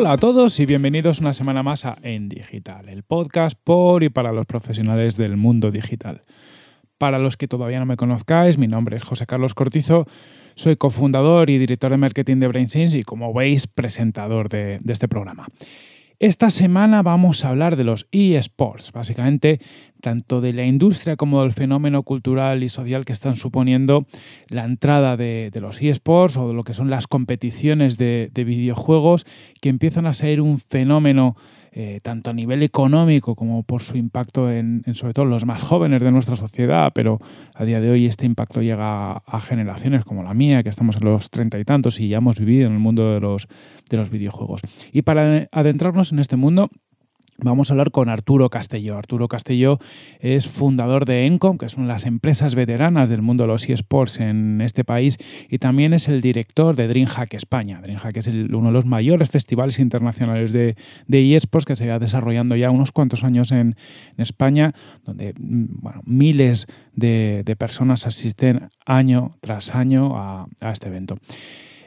Hola a todos y bienvenidos una semana más a En Digital, el podcast por y para los profesionales del mundo digital. Para los que todavía no me conozcáis, mi nombre es José Carlos Cortizo, soy cofundador y director de marketing de BrainSense y como veis, presentador de, de este programa. Esta semana vamos a hablar de los eSports, básicamente tanto de la industria como del fenómeno cultural y social que están suponiendo la entrada de, los eSports o de lo que son las competiciones de, de videojuegos que empiezan a ser un fenómeno eh, tanto a nivel económico como por su impacto en, sobre todo los más jóvenes de nuestra sociedad, pero a día de hoy este impacto llega a, generaciones como la mía, que estamos en los treinta y tantos y ya hemos vivido en el mundo de los, de los videojuegos. Y para adentrarnos en este mundo, Vamos a hablar con Arturo Castelló. Arturo Castelló es fundador de Encom, que son las empresas veteranas del mundo de los eSports en este país, y también es el director de DreamHack España. DreamHack es uno de los mayores festivales internacionales de, de eSports que se va desarrollando ya unos cuantos años en, España, donde mm, bueno, miles de, personas asisten año tras año a, a este evento.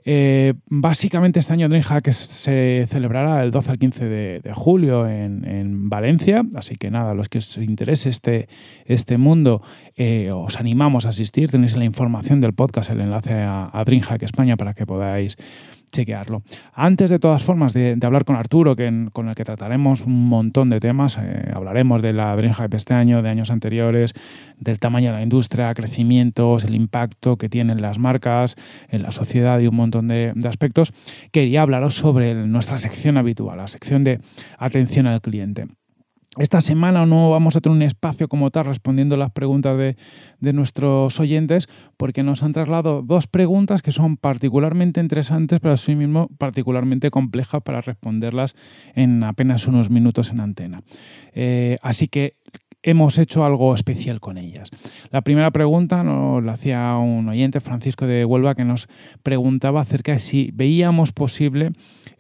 Eh, básicamente este año DreamHack se celebrará el 12 al 15 de, julio en, Valencia, así que nada, los que os interese este, este mundo, eh, os animamos a asistir, tenéis la información del podcast el enlace a, a DreamHack España para que podáis chequearlo. Antes de todas formas de, hablar con Arturo, que con el que trataremos un montón de temas, eh, hablaremos de la Brain de este año, de años anteriores, del tamaño de la industria, crecimientos, el impacto que tienen las marcas en la sociedad y un montón de, aspectos, quería hablaros sobre nuestra sección habitual, la sección de atención al cliente esta semana no vamos a tener un espacio como tal respondiendo las preguntas de, nuestros oyentes, porque nos han trasladado dos preguntas que son particularmente interesantes, pero asimismo particularmente complejas para responderlas en apenas unos minutos en antena. Eh, así que hemos hecho algo especial con ellas. La primera pregunta la hacía un oyente, Francisco de Huelva, que nos preguntaba acerca de si veíamos posible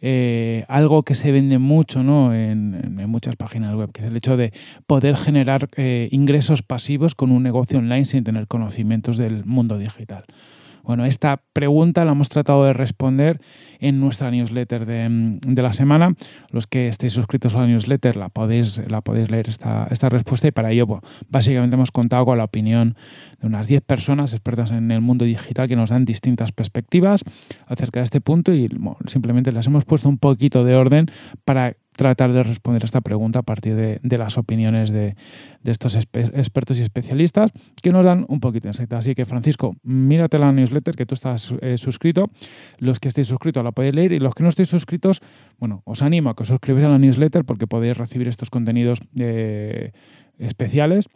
eh, algo que se vende mucho en, muchas páginas web, que es el hecho de poder generar eh, ingresos pasivos con un negocio online sin tener conocimientos del mundo digital. Bueno, esta pregunta la hemos tratado de responder en nuestra newsletter mm, de, la semana. Los que estéis suscritos a la newsletter la podéis, la podéis leer esta, respuesta y para ello pues, básicamente hemos contado con la opinión de unas 10 personas expertas en el mundo digital que nos dan distintas perspectivas acerca de este punto y simplemente las hemos puesto un poquito de orden para tratar de responder a esta pregunta a partir de, las opiniones de, estos expertos y especialistas que nos dan un poquito de insight. Así que, Francisco, mírate la newsletter que tú estás eh, suscrito. Los que estéis suscritos la podéis leer y los que no estéis suscritos, bueno, os animo a que os suscribáis a la newsletter porque podéis recibir estos contenidos eh, especiales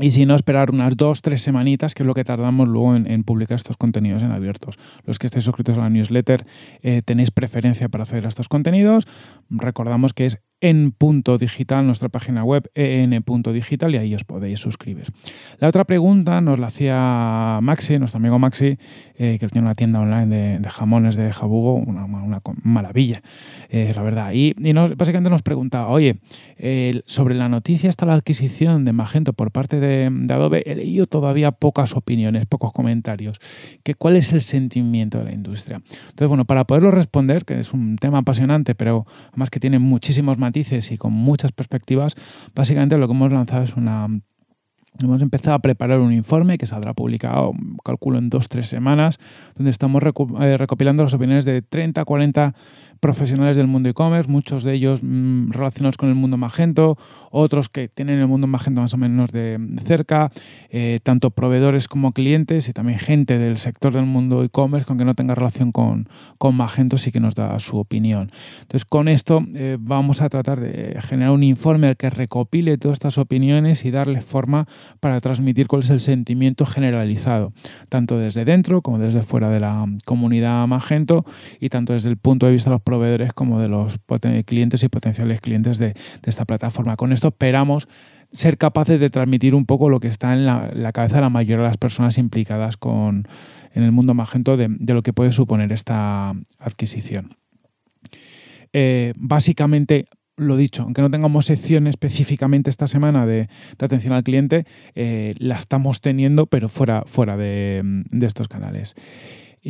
y si no, esperar unas dos, tres semanitas, que es lo que tardamos luego en, publicar estos contenidos en abiertos. Los que estéis suscritos a la newsletter eh, tenéis preferencia para acceder a estos contenidos. Recordamos que es en punto digital, nuestra página web en punto digital y ahí os podéis suscribir. La otra pregunta nos la hacía Maxi, nuestro amigo Maxi, eh, que tiene una tienda online de, jamones de jabugo, una, maravilla, eh, la verdad. Y, básicamente nos pregunta, oye, sobre la noticia hasta la adquisición de Magento por parte de, Adobe, he leído todavía pocas opiniones, pocos comentarios, cuál es el sentimiento de la industria. Entonces, bueno, para poderlo responder, que es un tema apasionante, pero además que tiene muchísimos matices y con muchas perspectivas, básicamente lo que hemos lanzado es una Hemos empezado a preparar un informe que saldrá publicado, calculo, en dos tres semanas, donde estamos eh, recopilando las opiniones de 30, 40 profesionales del mundo e-commerce, muchos de ellos mm, relacionados con el mundo Magento, otros que tienen el mundo Magento más o menos de cerca, eh, tanto proveedores como clientes y también gente del sector del mundo e-commerce con que no tenga relación con, Magento, sí que nos da su opinión. Entonces, con esto eh, vamos a tratar de generar un informe al que recopile todas estas opiniones y darle forma para transmitir cuál es el sentimiento generalizado, tanto desde dentro como desde fuera de la comunidad Magento y tanto desde el punto de vista de los proveedores como de los clientes y potenciales clientes de, esta plataforma. Con esto esperamos ser capaces de transmitir un poco lo que está en la, cabeza de la mayoría de las personas implicadas con, en el mundo Magento de, lo que puede suponer esta adquisición. Eh, básicamente, lo dicho, aunque no tengamos sección específicamente esta semana de, atención al cliente, eh, la estamos teniendo, pero fuera, fuera de estos canales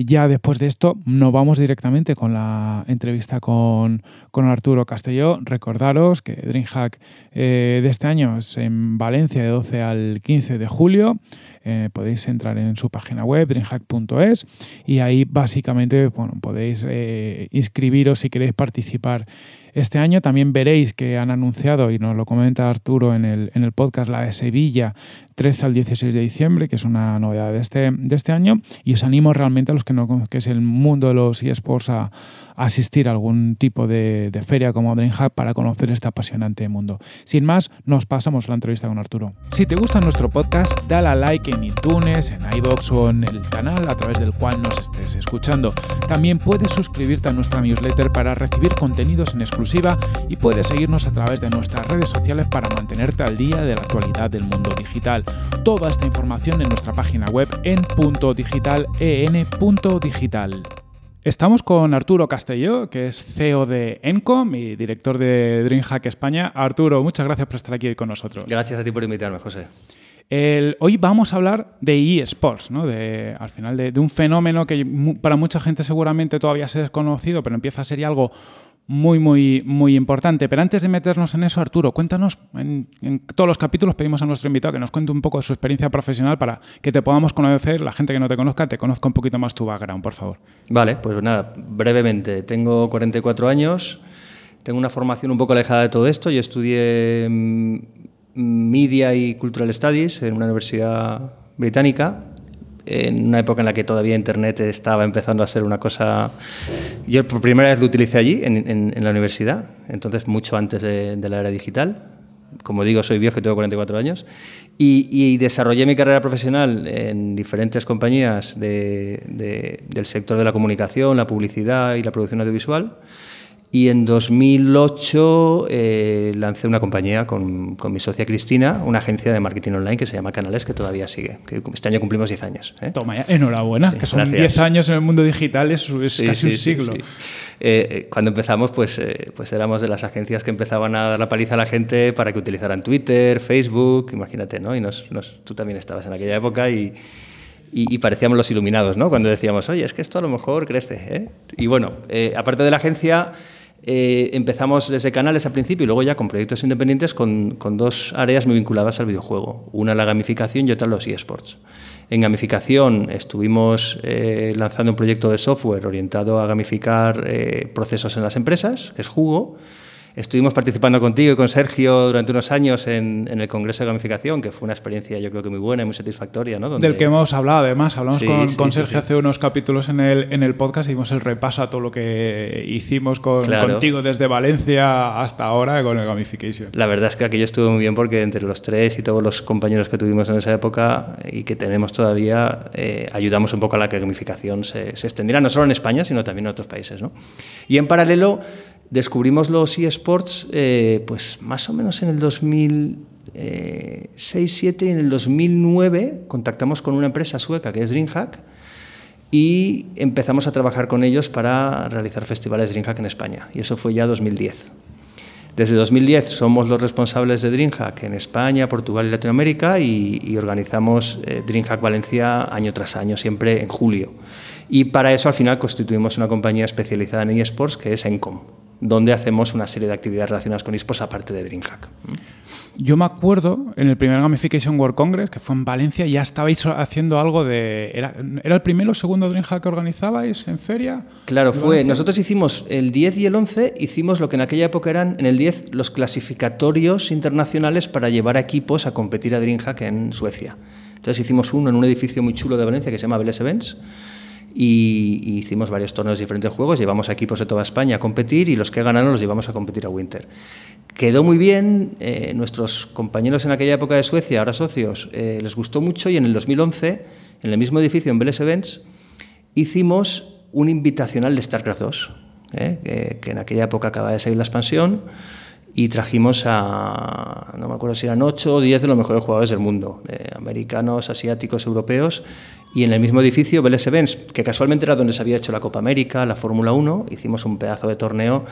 ya después de esto nos vamos directamente con la entrevista con, Arturo Castelló. Recordaros que DreamHack eh, de este año es en Valencia de 12 al 15 de julio. Eh, podéis entrar en su página web, dreamhack.es, y ahí básicamente podéis eh, inscribiros si queréis participar este año. También veréis que han anunciado, y nos lo comenta Arturo en el, en el podcast, la de Sevilla 13 al 16 de diciembre, que es una novedad de este, de este año, y os animo realmente a los que no es el mundo de los eSports a, asistir a algún tipo de, feria como DreamHack para conocer este apasionante mundo. Sin más, nos pasamos la entrevista con Arturo. Si te gusta nuestro podcast, dale a like en iTunes, en iBox o en el canal a través del cual nos estés escuchando. También puedes suscribirte a nuestra newsletter para recibir contenidos en exclusiva y puedes seguirnos a través de nuestras redes sociales para mantenerte al día de la actualidad del mundo digital toda esta información en nuestra página web en punto digital, e Estamos con Arturo Castello, que es CEO de Encom y director de DreamHack España. Arturo, muchas gracias por estar aquí con nosotros. Gracias a ti por invitarme, José. hoy vamos a hablar de eSports, ¿no? de, al final de, un fenómeno que para mucha gente seguramente todavía se desconocido, pero empieza a ser algo muy, muy, muy importante. Pero antes de meternos en eso, Arturo, cuéntanos, en, todos los capítulos pedimos a nuestro invitado que nos cuente un poco de su experiencia profesional para que te podamos conocer, la gente que no te conozca, te conozca un poquito más tu background, por favor. Vale, pues nada, brevemente, tengo 44 años, tengo una formación un poco alejada de todo esto, y estudié mm, Media y Cultural Studies en una universidad británica en una época en la que todavía Internet estaba empezando a ser una cosa... Yo por primera vez lo utilicé allí, en, la universidad, entonces mucho antes de, la era digital como digo, soy viejo tengo 44 años, y, desarrollé mi carrera profesional en diferentes compañías del sector de la comunicación, la publicidad y la producción audiovisual. Y en 2008 eh, lancé una compañía con, con, mi socia Cristina, una agencia de marketing online que se llama Canales, que todavía sigue. Que este año cumplimos 10 años. ¿eh? Toma enhorabuena, que son 10 años en el mundo digital, es, casi un siglo. Eh, cuando empezamos, pues, pues éramos de las agencias que empezaban a dar la paliza a la gente para que utilizaran Twitter, Facebook, imagínate, ¿no? Y nos, tú también estabas en aquella época y, parecíamos los iluminados, ¿no? Cuando decíamos, oye, es que esto a lo mejor crece. Y bueno, aparte de la agencia eh, empezamos desde canales al principio y luego ya con proyectos independientes con, dos áreas muy vinculadas al videojuego. Una la gamificación y otra los eSports. En gamificación estuvimos eh, lanzando un proyecto de software orientado a gamificar eh, procesos en las empresas, que es Jugo. Estuvimos participando contigo y con Sergio durante unos años en, el Congreso de Gamificación, que fue una experiencia yo creo que muy buena y muy satisfactoria. ¿no? Del que hemos hablado además, hablamos con, Sergio hace unos capítulos en el, en el podcast, hicimos el repaso a todo lo que hicimos con, contigo desde Valencia hasta ahora con el Gamification. La verdad es que aquello estuvo muy bien porque entre los tres y todos los compañeros que tuvimos en esa época y que tenemos todavía, eh, ayudamos un poco a la que gamificación se, se extendiera no solo en España, sino también en otros países. ¿no? Y en paralelo Descubrimos los eSports eh, pues más o menos en el 2006-2007 y eh, en el 2009 contactamos con una empresa sueca que es DreamHack y empezamos a trabajar con ellos para realizar festivales DreamHack en España y eso fue ya 2010. Desde 2010 somos los responsables de DreamHack en España, Portugal y Latinoamérica y, organizamos eh, DreamHack Valencia año tras año, siempre en julio. Y para eso al final constituimos una compañía especializada en eSports que es Encom, donde hacemos una serie de actividades relacionadas con esports aparte de DreamHack. Yo me acuerdo en el primer Gamification World Congress, que fue en Valencia, ya estabais haciendo algo de... ¿Era, el primero o segundo DreamHack que organizabais en feria? Claro, fue. Nosotros hicimos el 10 y el 11, hicimos lo que en aquella época eran, en el 10, los clasificatorios internacionales para llevar equipos a competir a DreamHack en Suecia. Entonces hicimos uno en un edificio muy chulo de Valencia que se llama Vélez Events y, hicimos varios torneos de diferentes juegos, llevamos equipos de toda España a competir y los que ganaron los llevamos a competir a Winter. Quedó muy bien, eh, nuestros compañeros en aquella época de Suecia, ahora socios, eh, les gustó mucho y en el 2011, en el mismo edificio, en Beles Events, hicimos un invitacional de StarCraft 2, eh, que en aquella época acaba de salir la expansión y trajimos a, no me acuerdo si eran 8 o 10 de los mejores jugadores del mundo, americanos, asiáticos, europeos, y en el mismo edificio, Vélez Events, que casualmente era donde se había hecho la Copa América, la Fórmula 1, hicimos un pedazo de torneo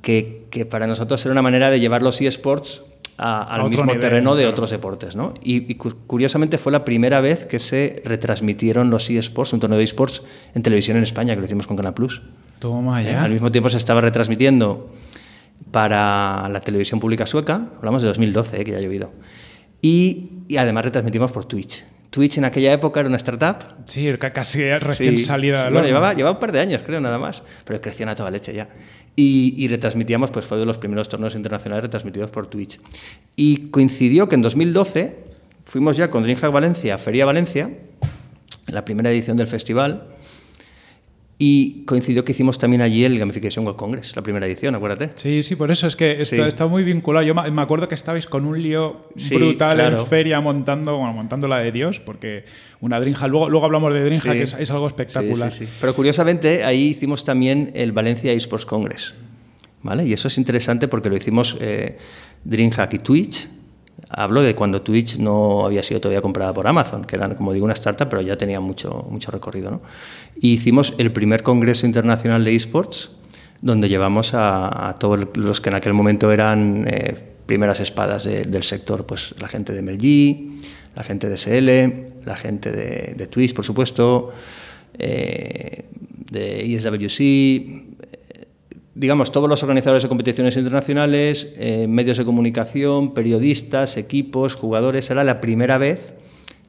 que, para nosotros era una manera de llevar los eSports al mismo terreno de otros deportes. ¿no? Y, curiosamente fue la primera vez que se retransmitieron los eSports, un torneo de eSports, en televisión en España, que lo hicimos con Canal Plus. Toma ya. Eh, al mismo tiempo se estaba retransmitiendo para la televisión pública sueca, hablamos de 2012, eh, que ya ha llovido. Y, y además retransmitimos por Twitch. Twitch en aquella época era una startup. Sí, casi recién salida. bueno, llevaba, llevaba, un par de años, creo, nada más, pero crecía a toda leche ya. Y, y, retransmitíamos, pues fue de los primeros torneos internacionales retransmitidos por Twitch. Y coincidió que en 2012 fuimos ya con DreamHack Valencia Feria Valencia, en la primera edición del festival, y coincidió que hicimos también allí el Gamification World Congress, la primera edición, acuérdate. Sí, sí, por eso es que está, muy vinculado. Yo me acuerdo que estabais con un lío brutal en feria montando, montando la de Dios, porque una Drinja, luego, luego hablamos de Drinja, que es, algo espectacular. Pero curiosamente ahí hicimos también el Valencia esports Congress, ¿vale? Y eso es interesante porque lo hicimos eh, y Twitch, Hablo de cuando Twitch no había sido todavía comprada por Amazon, que era, como digo, una startup, pero ya tenía mucho, mucho recorrido. E hicimos el primer Congreso Internacional de Esports, donde llevamos a, todos los que en aquel momento eran eh, primeras espadas del sector, pues la gente de Melgi, la gente de SL, la gente de, Twitch, por supuesto, eh, de ISWC, digamos, todos los organizadores de competiciones internacionales, eh, medios de comunicación, periodistas, equipos, jugadores, será la primera vez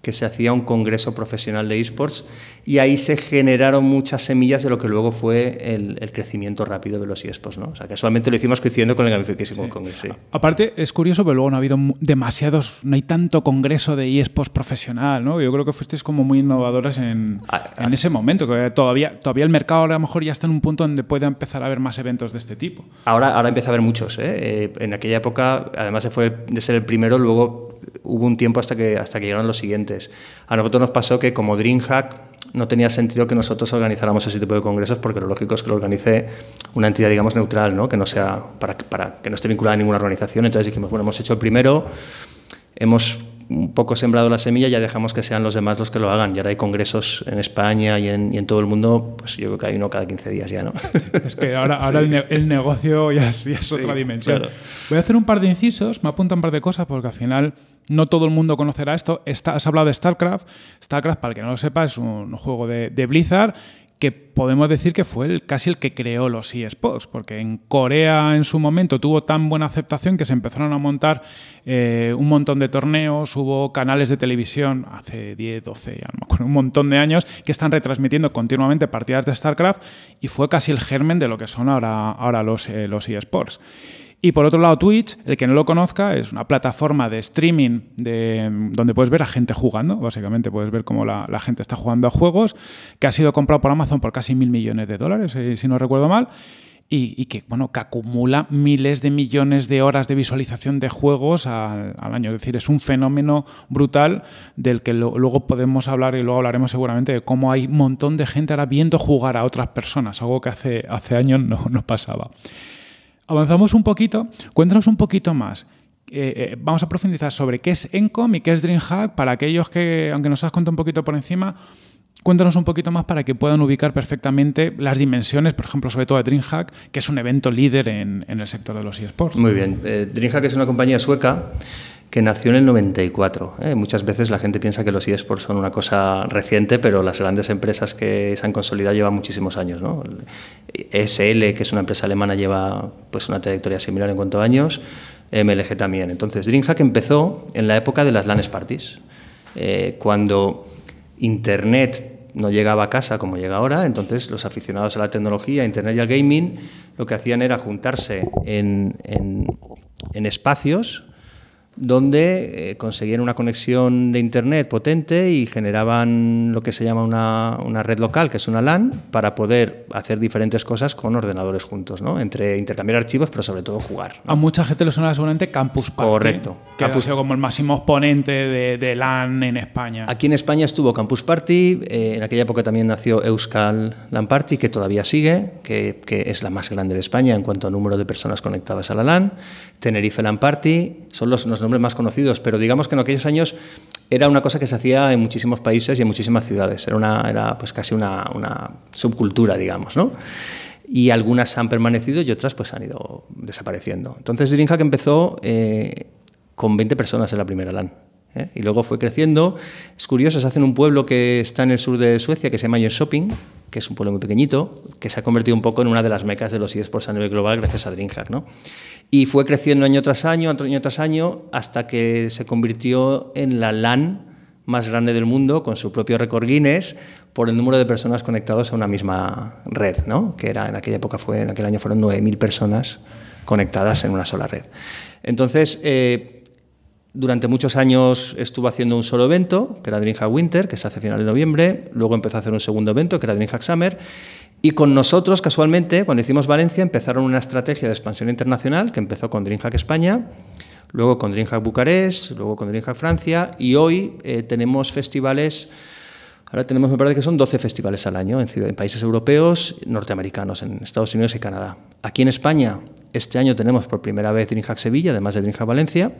que se hacía un congreso profesional de esports y ahí se generaron muchas semillas de lo que luego fue el, crecimiento rápido de los esports, ¿no? O sea, que solamente lo hicimos coincidiendo con el con congreso. Aparte, es curioso, pero luego no ha habido demasiados, no hay tanto congreso de esports profesional, ¿no? Yo creo que fuisteis como muy innovadoras ah, ah. en, ese momento, que todavía, todavía el mercado a lo mejor ya está en un punto donde puede empezar a haber más eventos de este tipo. Ahora, ahora empieza a haber muchos, ¿eh? Eh, En aquella época, además de ser el primero, luego hubo un tiempo hasta que, hasta que llegaron los siguientes. A nosotros nos pasó que como DreamHack no tenía sentido que nosotros organizáramos ese tipo de congresos porque lo lógico es que lo organice una entidad, digamos, neutral, que no sea para, para que no esté vinculada a ninguna organización. Entonces dijimos, bueno, hemos hecho el primero, hemos un poco sembrado la semilla, ya dejamos que sean los demás los que lo hagan. Y ahora hay congresos en España y en, todo el mundo, pues yo creo que hay uno cada 15 días ya, ¿no? Es que ahora, el, negocio ya es, otra dimensión. Voy a hacer un par de incisos, me apunta un par de cosas porque al final no todo el mundo conocerá esto. has hablado de StarCraft. StarCraft, para el que no lo sepa, es un juego de, de Blizzard que podemos decir que fue casi el que creó los eSports, porque en Corea en su momento tuvo tan buena aceptación que se empezaron a montar eh, un montón de torneos, hubo canales de televisión hace 10, 12, con un montón de años que están retransmitiendo continuamente partidas de StarCraft y fue casi el germen de lo que son ahora, ahora los, eh, los eSports. Y por otro lado, Twitch, el que no lo conozca, es una plataforma de streaming de, donde puedes ver a gente jugando, básicamente puedes ver cómo la, gente está jugando a juegos, que ha sido comprado por Amazon por casi mil millones de dólares, eh, si no recuerdo mal. Y, que, bueno, que acumula miles de millones de horas de visualización de juegos al, año. Es decir, es un fenómeno brutal del que luego podemos hablar y luego hablaremos seguramente de cómo hay un montón de gente ahora viendo jugar a otras personas, algo que hace, hace años no, no pasaba. Avanzamos un poquito, cuéntanos un poquito más. Eh, eh, vamos a profundizar sobre qué es Encom y qué es DreamHack para aquellos que, aunque nos has contado un poquito por encima, cuéntanos un poquito más para que puedan ubicar perfectamente las dimensiones, por ejemplo, sobre todo de DreamHack, que es un evento líder en, el sector de los eSports. Muy bien, eh, DreamHack es una compañía sueca que nació en el 94. ¿eh? Muchas veces la gente piensa que los eSports son una cosa reciente, pero las grandes empresas que se han consolidado llevan muchísimos años. ¿no? E SL que es una empresa alemana, lleva pues, una trayectoria similar en cuanto a años, MLG también. Entonces, DreamHack empezó en la época de las LAN parties, eh, cuando Internet no llegaba a casa como llega ahora, entonces los aficionados a la tecnología, Internet y al gaming, lo que hacían era juntarse en, en, en espacios donde eh, conseguían una conexión de Internet potente y generaban lo que se llama una, una, red local, que es una LAN, para poder hacer diferentes cosas con ordenadores juntos, ¿no? entre intercambiar archivos, pero sobre todo jugar. A mucha gente le suena seguramente Campus Party. Correcto. Que Campus... ha como el máximo exponente de, LAN en España. Aquí en España estuvo Campus Party, eh, en aquella época también nació Euskal LAN Party, que todavía sigue, que, que es la más grande de España en cuanto a número de personas conectadas a la LAN. Tenerife LAN Party, son los nombres más conocidos, pero digamos que en aquellos años era una cosa que se hacía en muchísimos países y en muchísimas ciudades, era, una, era pues casi una, subcultura, digamos, ¿no? y algunas han permanecido y otras pues han ido desapareciendo. Entonces que empezó eh, con 20 personas en la primera LAN. ¿eh? Y luego fue creciendo. Es curioso, se hace en un pueblo que está en el sur de Suecia, que se llama Jönköping, que es un pueblo muy pequeñito, que se ha convertido un poco en una de las mecas de los eSports a nivel global gracias a DreamHack. ¿no? Y fue creciendo año tras año, año tras año, hasta que se convirtió en la LAN más grande del mundo, con su propio récord Guinness, por el número de personas conectadas a una misma red, ¿no? que era en aquella época, fue, en aquel año fueron 9.000 personas conectadas en una sola red. Entonces, eh, durante muchos años estuvo haciendo un solo evento, que era DreamHack Winter, que se hace a final de noviembre. Luego empezó a hacer un segundo evento, que era DreamHack Summer. Y con nosotros, casualmente, cuando hicimos Valencia, empezaron una estrategia de expansión internacional que empezó con DreamHack España, luego con DreamHack Bucarest, luego con DreamHack Francia. Y hoy eh, tenemos festivales. Ahora tenemos, me parece que son 12 festivales al año en, en, países europeos, norteamericanos, en Estados Unidos y Canadá. Aquí en España, este año tenemos por primera vez DreamHack Sevilla, además de DreamHack Valencia.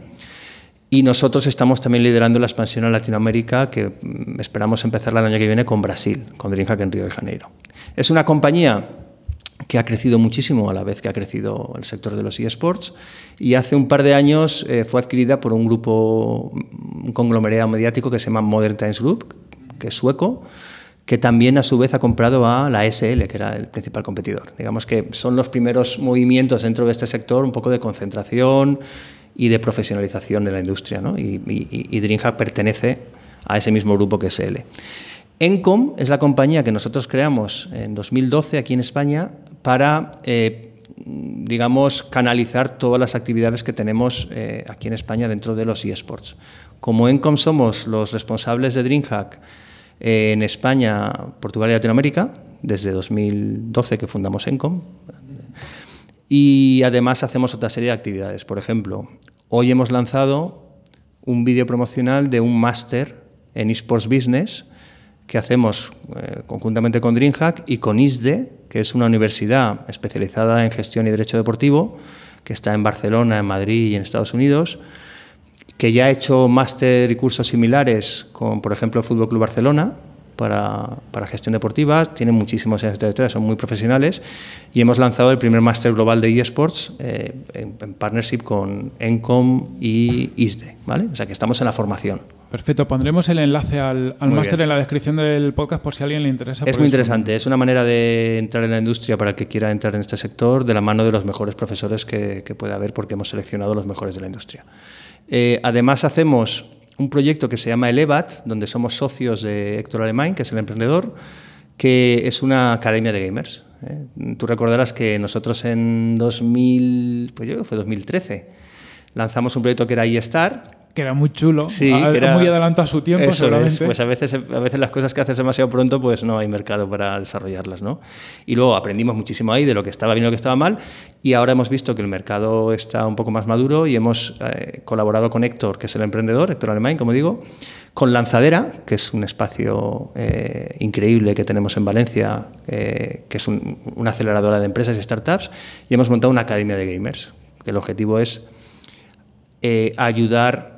Y nosotros estamos también liderando la expansión en Latinoamérica, que mm, esperamos empezar el año que viene con Brasil, con DreamHack en Río de Janeiro. Es una compañía que ha crecido muchísimo a la vez que ha crecido el sector de los eSports y hace un par de años eh, fue adquirida por un grupo, un conglomerado mediático que se llama Modern Times Group, que es sueco, que también a su vez ha comprado a la SL, que era el principal competidor. Digamos que son los primeros movimientos dentro de este sector, un poco de concentración y de profesionalización de la industria. Y, DreamHack pertenece a ese mismo grupo que SL. Encom es la compañía que nosotros creamos en 2012 aquí en España para, eh, digamos, canalizar todas las actividades que tenemos eh, aquí en España dentro de los eSports. Como Encom somos los responsables de DreamHack eh, en España, Portugal y Latinoamérica, desde 2012 que fundamos Encom, y además hacemos otra serie de actividades. Por ejemplo, Hoy hemos lanzado un vídeo promocional de un máster en eSports Business que hacemos eh, conjuntamente con DreamHack y con ISDE, que es una universidad especializada en gestión y derecho deportivo, que está en Barcelona, en Madrid y en Estados Unidos, que ya ha hecho máster y cursos similares con, por ejemplo, el Fútbol Club Barcelona, para, gestión deportiva, tienen muchísimos años de trayectoria, son muy profesionales y hemos lanzado el primer máster global de eSports eh, en, partnership con Encom y ISDE, ¿vale? O sea que estamos en la formación. Perfecto, pondremos el enlace al, máster en la descripción del podcast por si a alguien le interesa. Es muy interesante, es una manera de entrar en la industria para el que quiera entrar en este sector de la mano de los mejores profesores que, que puede haber porque hemos seleccionado los mejores de la industria. Eh, además hacemos un proyecto que se llama Elevat, donde somos socios de Héctor Alemán, que es el emprendedor, que es una academia de gamers. ¿eh? Tú recordarás que nosotros en 2000, pues yo fue 2013, lanzamos un proyecto que era iStar que era muy chulo, que era, muy adelantado a su tiempo seguramente. Pues a veces, a veces las cosas que haces demasiado pronto, pues no hay mercado para desarrollarlas, ¿no? Y luego aprendimos muchísimo ahí de lo que estaba bien y lo que estaba mal, y ahora hemos visto que el mercado está un poco más maduro y hemos eh, colaborado con Héctor, que es el emprendedor, Héctor Alemán, como digo, con Lanzadera, que es un espacio eh, increíble que tenemos en Valencia, eh, que es una aceleradora de empresas y startups, y hemos montado una academia de gamers, que el objetivo es ayudar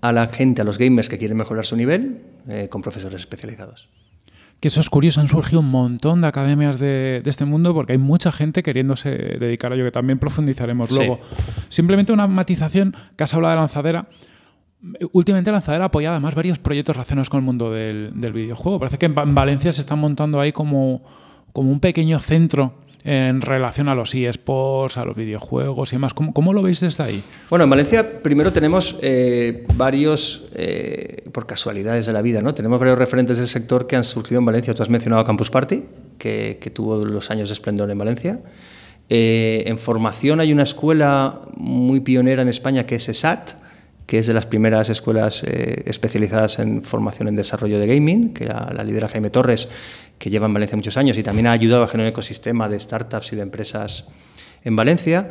a la gente, a los gamers que quieren mejorar su nivel, eh, con profesores especializados. Que eso es curioso, han surgido un montón de academias de, este mundo porque hay mucha gente queriéndose dedicar a ello, que también profundizaremos luego. Simplemente una matización que has hablado de lanzadera. Últimamente Lanzadera ha apoyado además varios proyectos relacionados con el mundo del, videojuego. Parece que en, Valencia se están montando ahí como, como un pequeño centro en relación a los eSports, a los videojuegos y demás. ¿Cómo, lo veis desde ahí? Bueno, en Valencia primero tenemos eh, varios, eh, por casualidades de la vida, ¿no? Tenemos varios referentes del sector que han surgido en Valencia. Tú has mencionado Campus Party, que, tuvo los años de esplendor en Valencia. Eh, en formación hay una escuela muy pionera en España que es ESAT, que es de las primeras escuelas eh, especializadas en formación en desarrollo de gaming, que la, lidera Jaime Torres, que lleva en Valencia muchos años y también ha ayudado a generar un ecosistema de startups y de empresas en Valencia.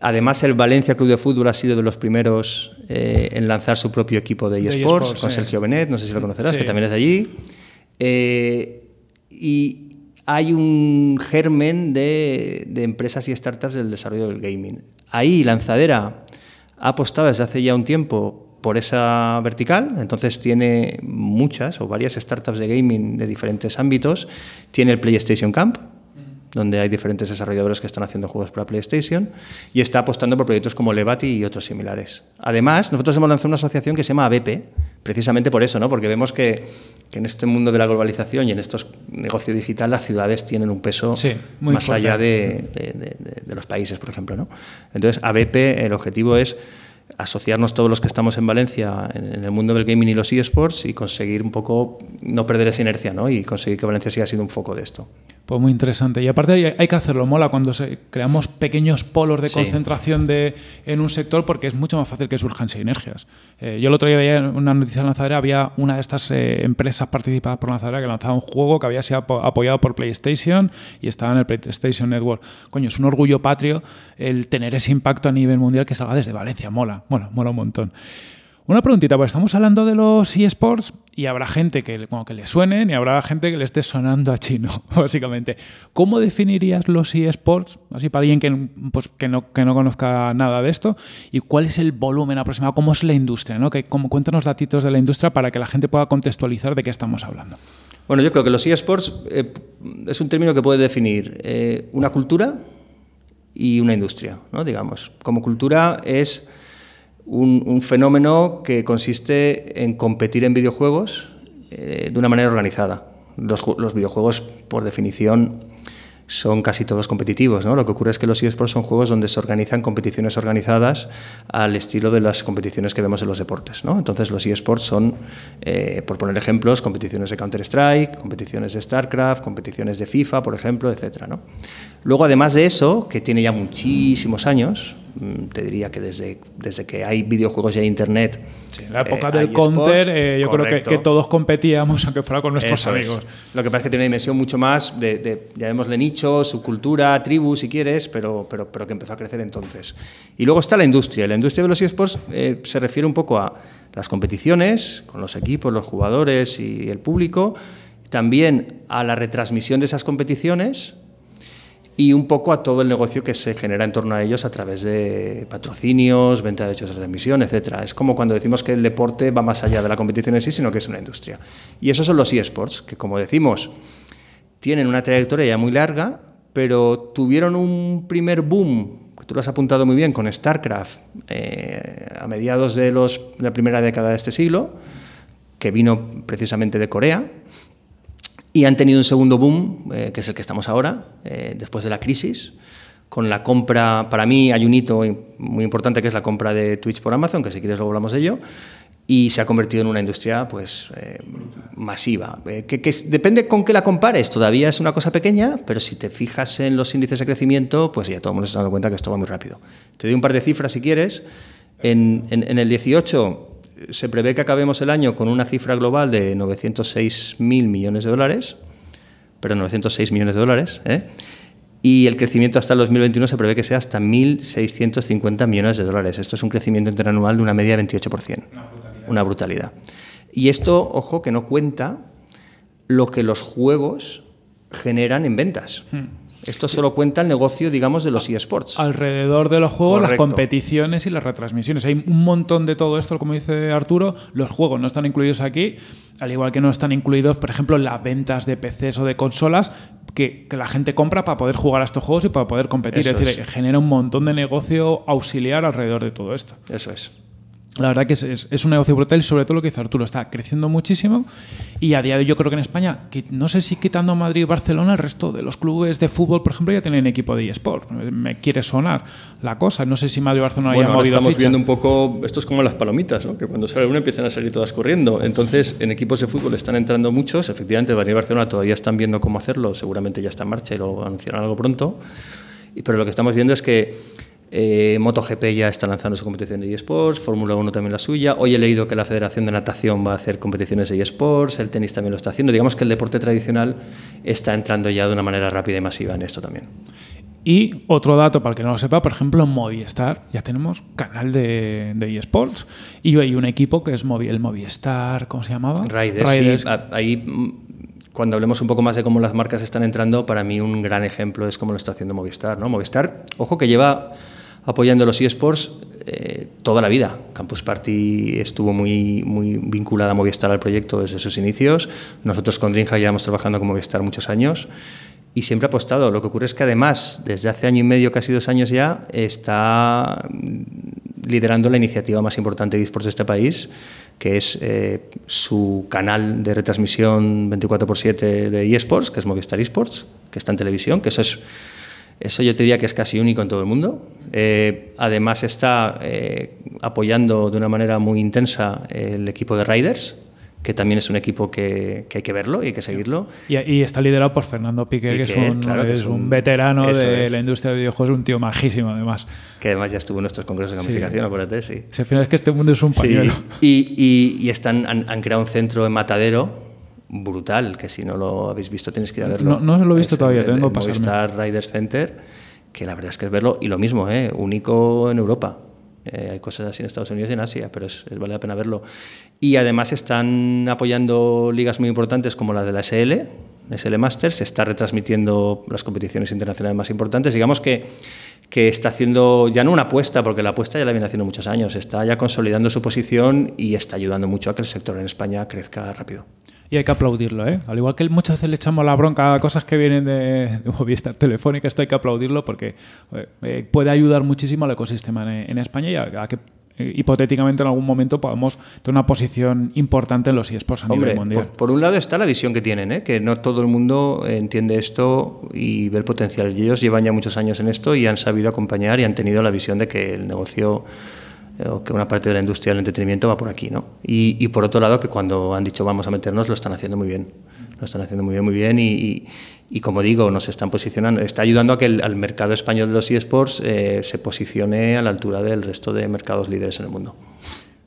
Además, el Valencia Club de Fútbol ha sido de los primeros eh, en lanzar su propio equipo de eSports, con Sergio Benet, no sé si lo conocerás, que también es de allí. Eh, y hay un germen de, de empresas y startups del desarrollo del gaming. Ahí, Lanzadera ha apostado desde hace ya un tiempo por esa vertical, entonces tiene muchas o varias startups de gaming de diferentes ámbitos, tiene el PlayStation Camp, donde hay diferentes desarrolladores que están haciendo juegos para PlayStation y está apostando por proyectos como Levati y otros similares. Además, nosotros hemos lanzado una asociación que se llama ABP, precisamente por eso, ¿no? porque vemos que, en este mundo de la globalización y en estos negocios digitales, las ciudades tienen un peso más allá de, los países, por ejemplo. ¿no? Entonces, ABP, el objetivo es asociarnos todos los que estamos en Valencia en, el mundo del gaming y los eSports y conseguir un poco no perder esa inercia y conseguir que Valencia siga siendo un foco de esto. Pues muy interesante. Y aparte hay, que hacerlo, mola cuando creamos pequeños polos de concentración de, en un sector porque es mucho más fácil que surjan sinergias. Eh, yo el otro día veía una noticia de lanzadera, había una de estas eh, empresas participadas por lanzadera que lanzaba un juego que había sido apoyado por PlayStation y estaba en el PlayStation Network. Coño, es un orgullo patrio el tener ese impacto a nivel mundial que salga desde Valencia, mola, bueno mola un montón. Una preguntita, pues estamos hablando de los eSports y habrá gente que, que le suenen y habrá gente que le esté sonando a chino, básicamente. ¿Cómo definirías los eSports? Así para alguien pues, que, no, que no conozca nada de esto. ¿Y cuál es el volumen aproximado? ¿Cómo es la industria? ¿no? Que, como, cuéntanos datitos de la industria para que la gente pueda contextualizar de qué estamos hablando. Bueno, yo creo que los eSports eh, es un término que puede definir eh, una cultura y una industria, ¿no? digamos. Como cultura es un, fenómeno que consiste en competir en videojuegos eh, de una manera organizada. Los, videojuegos, por definición, son casi todos competitivos. ¿no? Lo que ocurre es que los eSports son juegos donde se organizan competiciones organizadas al estilo de las competiciones que vemos en los deportes. ¿no? Entonces, los eSports son, eh, por poner ejemplos, competiciones de Counter-Strike, competiciones de StarCraft, competiciones de FIFA, por ejemplo, etc. Luego, además de eso, que tiene ya muchísimos años, Mm, te diría que desde, desde que hay videojuegos y hay internet. Sí, en la época eh, del counter, eh, yo creo que, que, todos competíamos, aunque fuera con nuestros amigos. Lo que pasa es que tiene una dimensión mucho más de, de llamémosle nicho, subcultura, tribu, si quieres, pero, pero, pero que empezó a crecer entonces. Y luego está la industria. La industria de los eSports eh, se refiere un poco a las competiciones, con los equipos, los jugadores y el público, también a la retransmisión de esas competiciones y un poco a todo el negocio que se genera en torno a ellos a través de patrocinios, venta de derechos de transmisión, etcétera. Es como cuando decimos que el deporte va más allá de la competición en sí, sino que es una industria. Y esos son los eSports, que como decimos, tienen una trayectoria ya muy larga, pero tuvieron un primer boom, que tú lo has apuntado muy bien, con StarCraft eh, a mediados de, los, de la primera década de este siglo, que vino precisamente de Corea y han tenido un segundo boom, eh, que es el que estamos ahora, eh, después de la crisis, con la compra, para mí hay un hito muy importante que es la compra de Twitch por Amazon, que si quieres luego hablamos de ello, y se ha convertido en una industria pues eh, masiva. que, depende con qué la compares, todavía es una cosa pequeña, pero si te fijas en los índices de crecimiento, pues ya todo el mundo se cuenta que esto va muy rápido. Te doy un par de cifras si quieres. En, en el 18 se prevé que acabemos el año con una cifra global de 906.000 millones de dólares, perdón, 906 millones de dólares, ¿eh? y el crecimiento hasta el 2021 se prevé que sea hasta 1.650 millones de dólares. Esto es un crecimiento interanual de una media de 28%. Una brutalidad. Y esto, ojo, que no cuenta lo que los juegos generan en ventas. Hmm. Esto solo cuenta el negocio, digamos, de los eSports. Alrededor de los juegos, las competiciones y las retransmisiones. Hay un montón de todo esto, como dice Arturo. Los juegos no están incluidos aquí, al igual que no están incluidos, por ejemplo, las ventas de PCs o de consolas que, la gente compra para poder jugar a estos juegos y para poder competir. es decir, genera un montón de negocio auxiliar alrededor de todo esto. Eso es. La verdad que es, un negocio brutal y sobre todo lo que dice Arturo, está creciendo muchísimo y a día de hoy yo creo que en España, que no sé si quitando Madrid y Barcelona, el resto de los clubes de fútbol, por ejemplo, ya tienen equipo de eSport. Me quiere sonar la cosa. No sé si Madrid y Barcelona bueno, ya han movido estamos viendo un poco, esto es como las palomitas, ¿no? que cuando sale una empiezan a salir todas corriendo. Entonces, en equipos de fútbol están entrando muchos. Efectivamente, Madrid y Barcelona todavía están viendo cómo hacerlo. Seguramente ya está en marcha y lo anunciarán algo pronto. Pero lo que estamos viendo es que eh, MotoGP ya está lanzando su competición de eSports, Fórmula 1 también la suya. Hoy he leído que la Federación de Natación va a hacer competiciones de eSports, el tenis también lo está haciendo. Digamos que el deporte tradicional está entrando ya de una manera rápida y masiva en esto también. Y otro dato para el que no lo sepa, por ejemplo, Movistar ya tenemos canal de, eSports y hay un equipo que es el Movistar, ¿cómo se llamaba? Raiders. Ah, ahí mm, cuando hablemos un poco más de cómo las marcas están entrando, para mí un gran ejemplo es cómo lo está haciendo Movistar, ¿no? Movistar, ojo que lleva apoyando los eSports eh, toda la vida. Campus Party estuvo muy, muy vinculada a Movistar al proyecto desde sus inicios. Nosotros con Drinja llevamos trabajando con Movistar muchos años y siempre ha apostado. Lo que ocurre es que además, desde hace año y medio, casi dos años ya, está liderando la iniciativa más importante de esports de este país, que es eh, su canal de retransmisión 24x7 de eSports, que es Movistar eSports, que está en televisión, que eso es eso yo te diría que es casi único en todo el mundo. Eh, además está eh, apoyando de una manera muy intensa el equipo de Riders, que también es un equipo que, hay que verlo y hay que seguirlo. Y, está liderado por Fernando Piqué, que, es un, veterano de la industria de videojuegos, un tío majísimo además. Que además ya estuvo en nuestros congresos de gamificación, acuérdate, sí. al final es que este mundo es un pañuelo. Y, están, han creado un centro en Matadero, brutal, que si no lo habéis visto tenéis que ir a verlo. No, no lo he visto todavía, tengo que Movistar Riders Center, que la verdad es que es verlo, y lo mismo, ¿eh? único en Europa. Eh, hay cosas así en Estados Unidos y en Asia, pero es, vale la pena verlo. Y además están apoyando ligas muy importantes como la de la SL, SL Masters, se está retransmitiendo las competiciones internacionales más importantes. Digamos que, que está haciendo ya no una apuesta, porque la apuesta ya la viene haciendo muchos años, está ya consolidando su posición y está ayudando mucho a que el sector en España crezca rápido y hay que aplaudirlo, ¿eh? Al igual que muchas veces le echamos la bronca a cosas que vienen de, de Movistar Telefónica, esto hay que aplaudirlo porque eh, eh, puede ayudar muchísimo al ecosistema en, España y a, que eh, hipotéticamente en algún momento podamos tener una posición importante en los eSports a nivel mundial. Por, un lado está la visión que tienen, ¿eh? que no todo el mundo entiende esto y ve el potencial. Ellos llevan ya muchos años en esto y han sabido acompañar y han tenido la visión de que el negocio que una parte de la industria del entretenimiento va por aquí, ¿no? Y, por otro lado, que cuando han dicho vamos a meternos, lo están haciendo muy bien. Lo están haciendo muy bien, muy bien y, como digo, nos están posicionando. Está ayudando a que el mercado español de los eSports eh, se posicione a la altura del resto de mercados líderes en el mundo.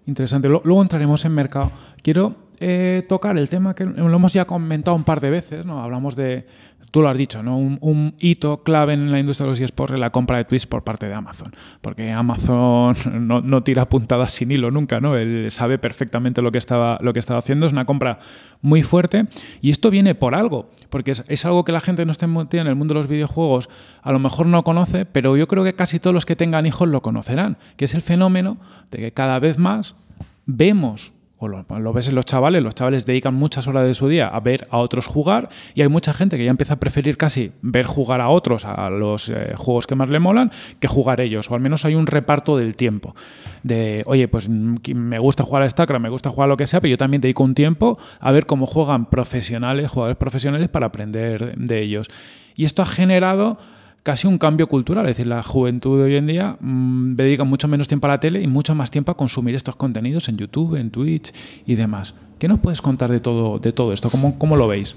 Interesante. Luego entraremos en mercado. Quiero eh, tocar el tema que lo hemos ya comentado un par de veces, ¿no? Hablamos de, tú lo has dicho, ¿no? Un, hito clave en la industria de los eSports es la compra de Twitch por parte de Amazon, porque Amazon no, tira puntadas sin hilo nunca, ¿no? Él sabe perfectamente lo que, estaba, lo que estaba haciendo, es una compra muy fuerte y esto viene por algo, porque es, algo que la gente no está en el mundo de los videojuegos, a lo mejor no conoce, pero yo creo que casi todos los que tengan hijos lo conocerán, que es el fenómeno de que cada vez más vemos pues o pues lo, ves en los chavales, los chavales dedican muchas horas de su día a ver a otros jugar y hay mucha gente que ya empieza a preferir casi ver jugar a otros, a los eh, juegos que más le molan, que jugar ellos, o al menos hay un reparto del tiempo, de, oye, pues mm, me gusta jugar a Stackra, me gusta jugar a lo que sea, pero yo también dedico un tiempo a ver cómo juegan profesionales, jugadores profesionales para aprender de ellos. Y esto ha generado casi un cambio cultural. Es decir, la juventud de hoy en día mm, dedica mucho menos tiempo a la tele y mucho más tiempo a consumir estos contenidos en YouTube, en Twitch y demás. ¿Qué nos puedes contar de todo, de todo esto? ¿Cómo, cómo lo veis?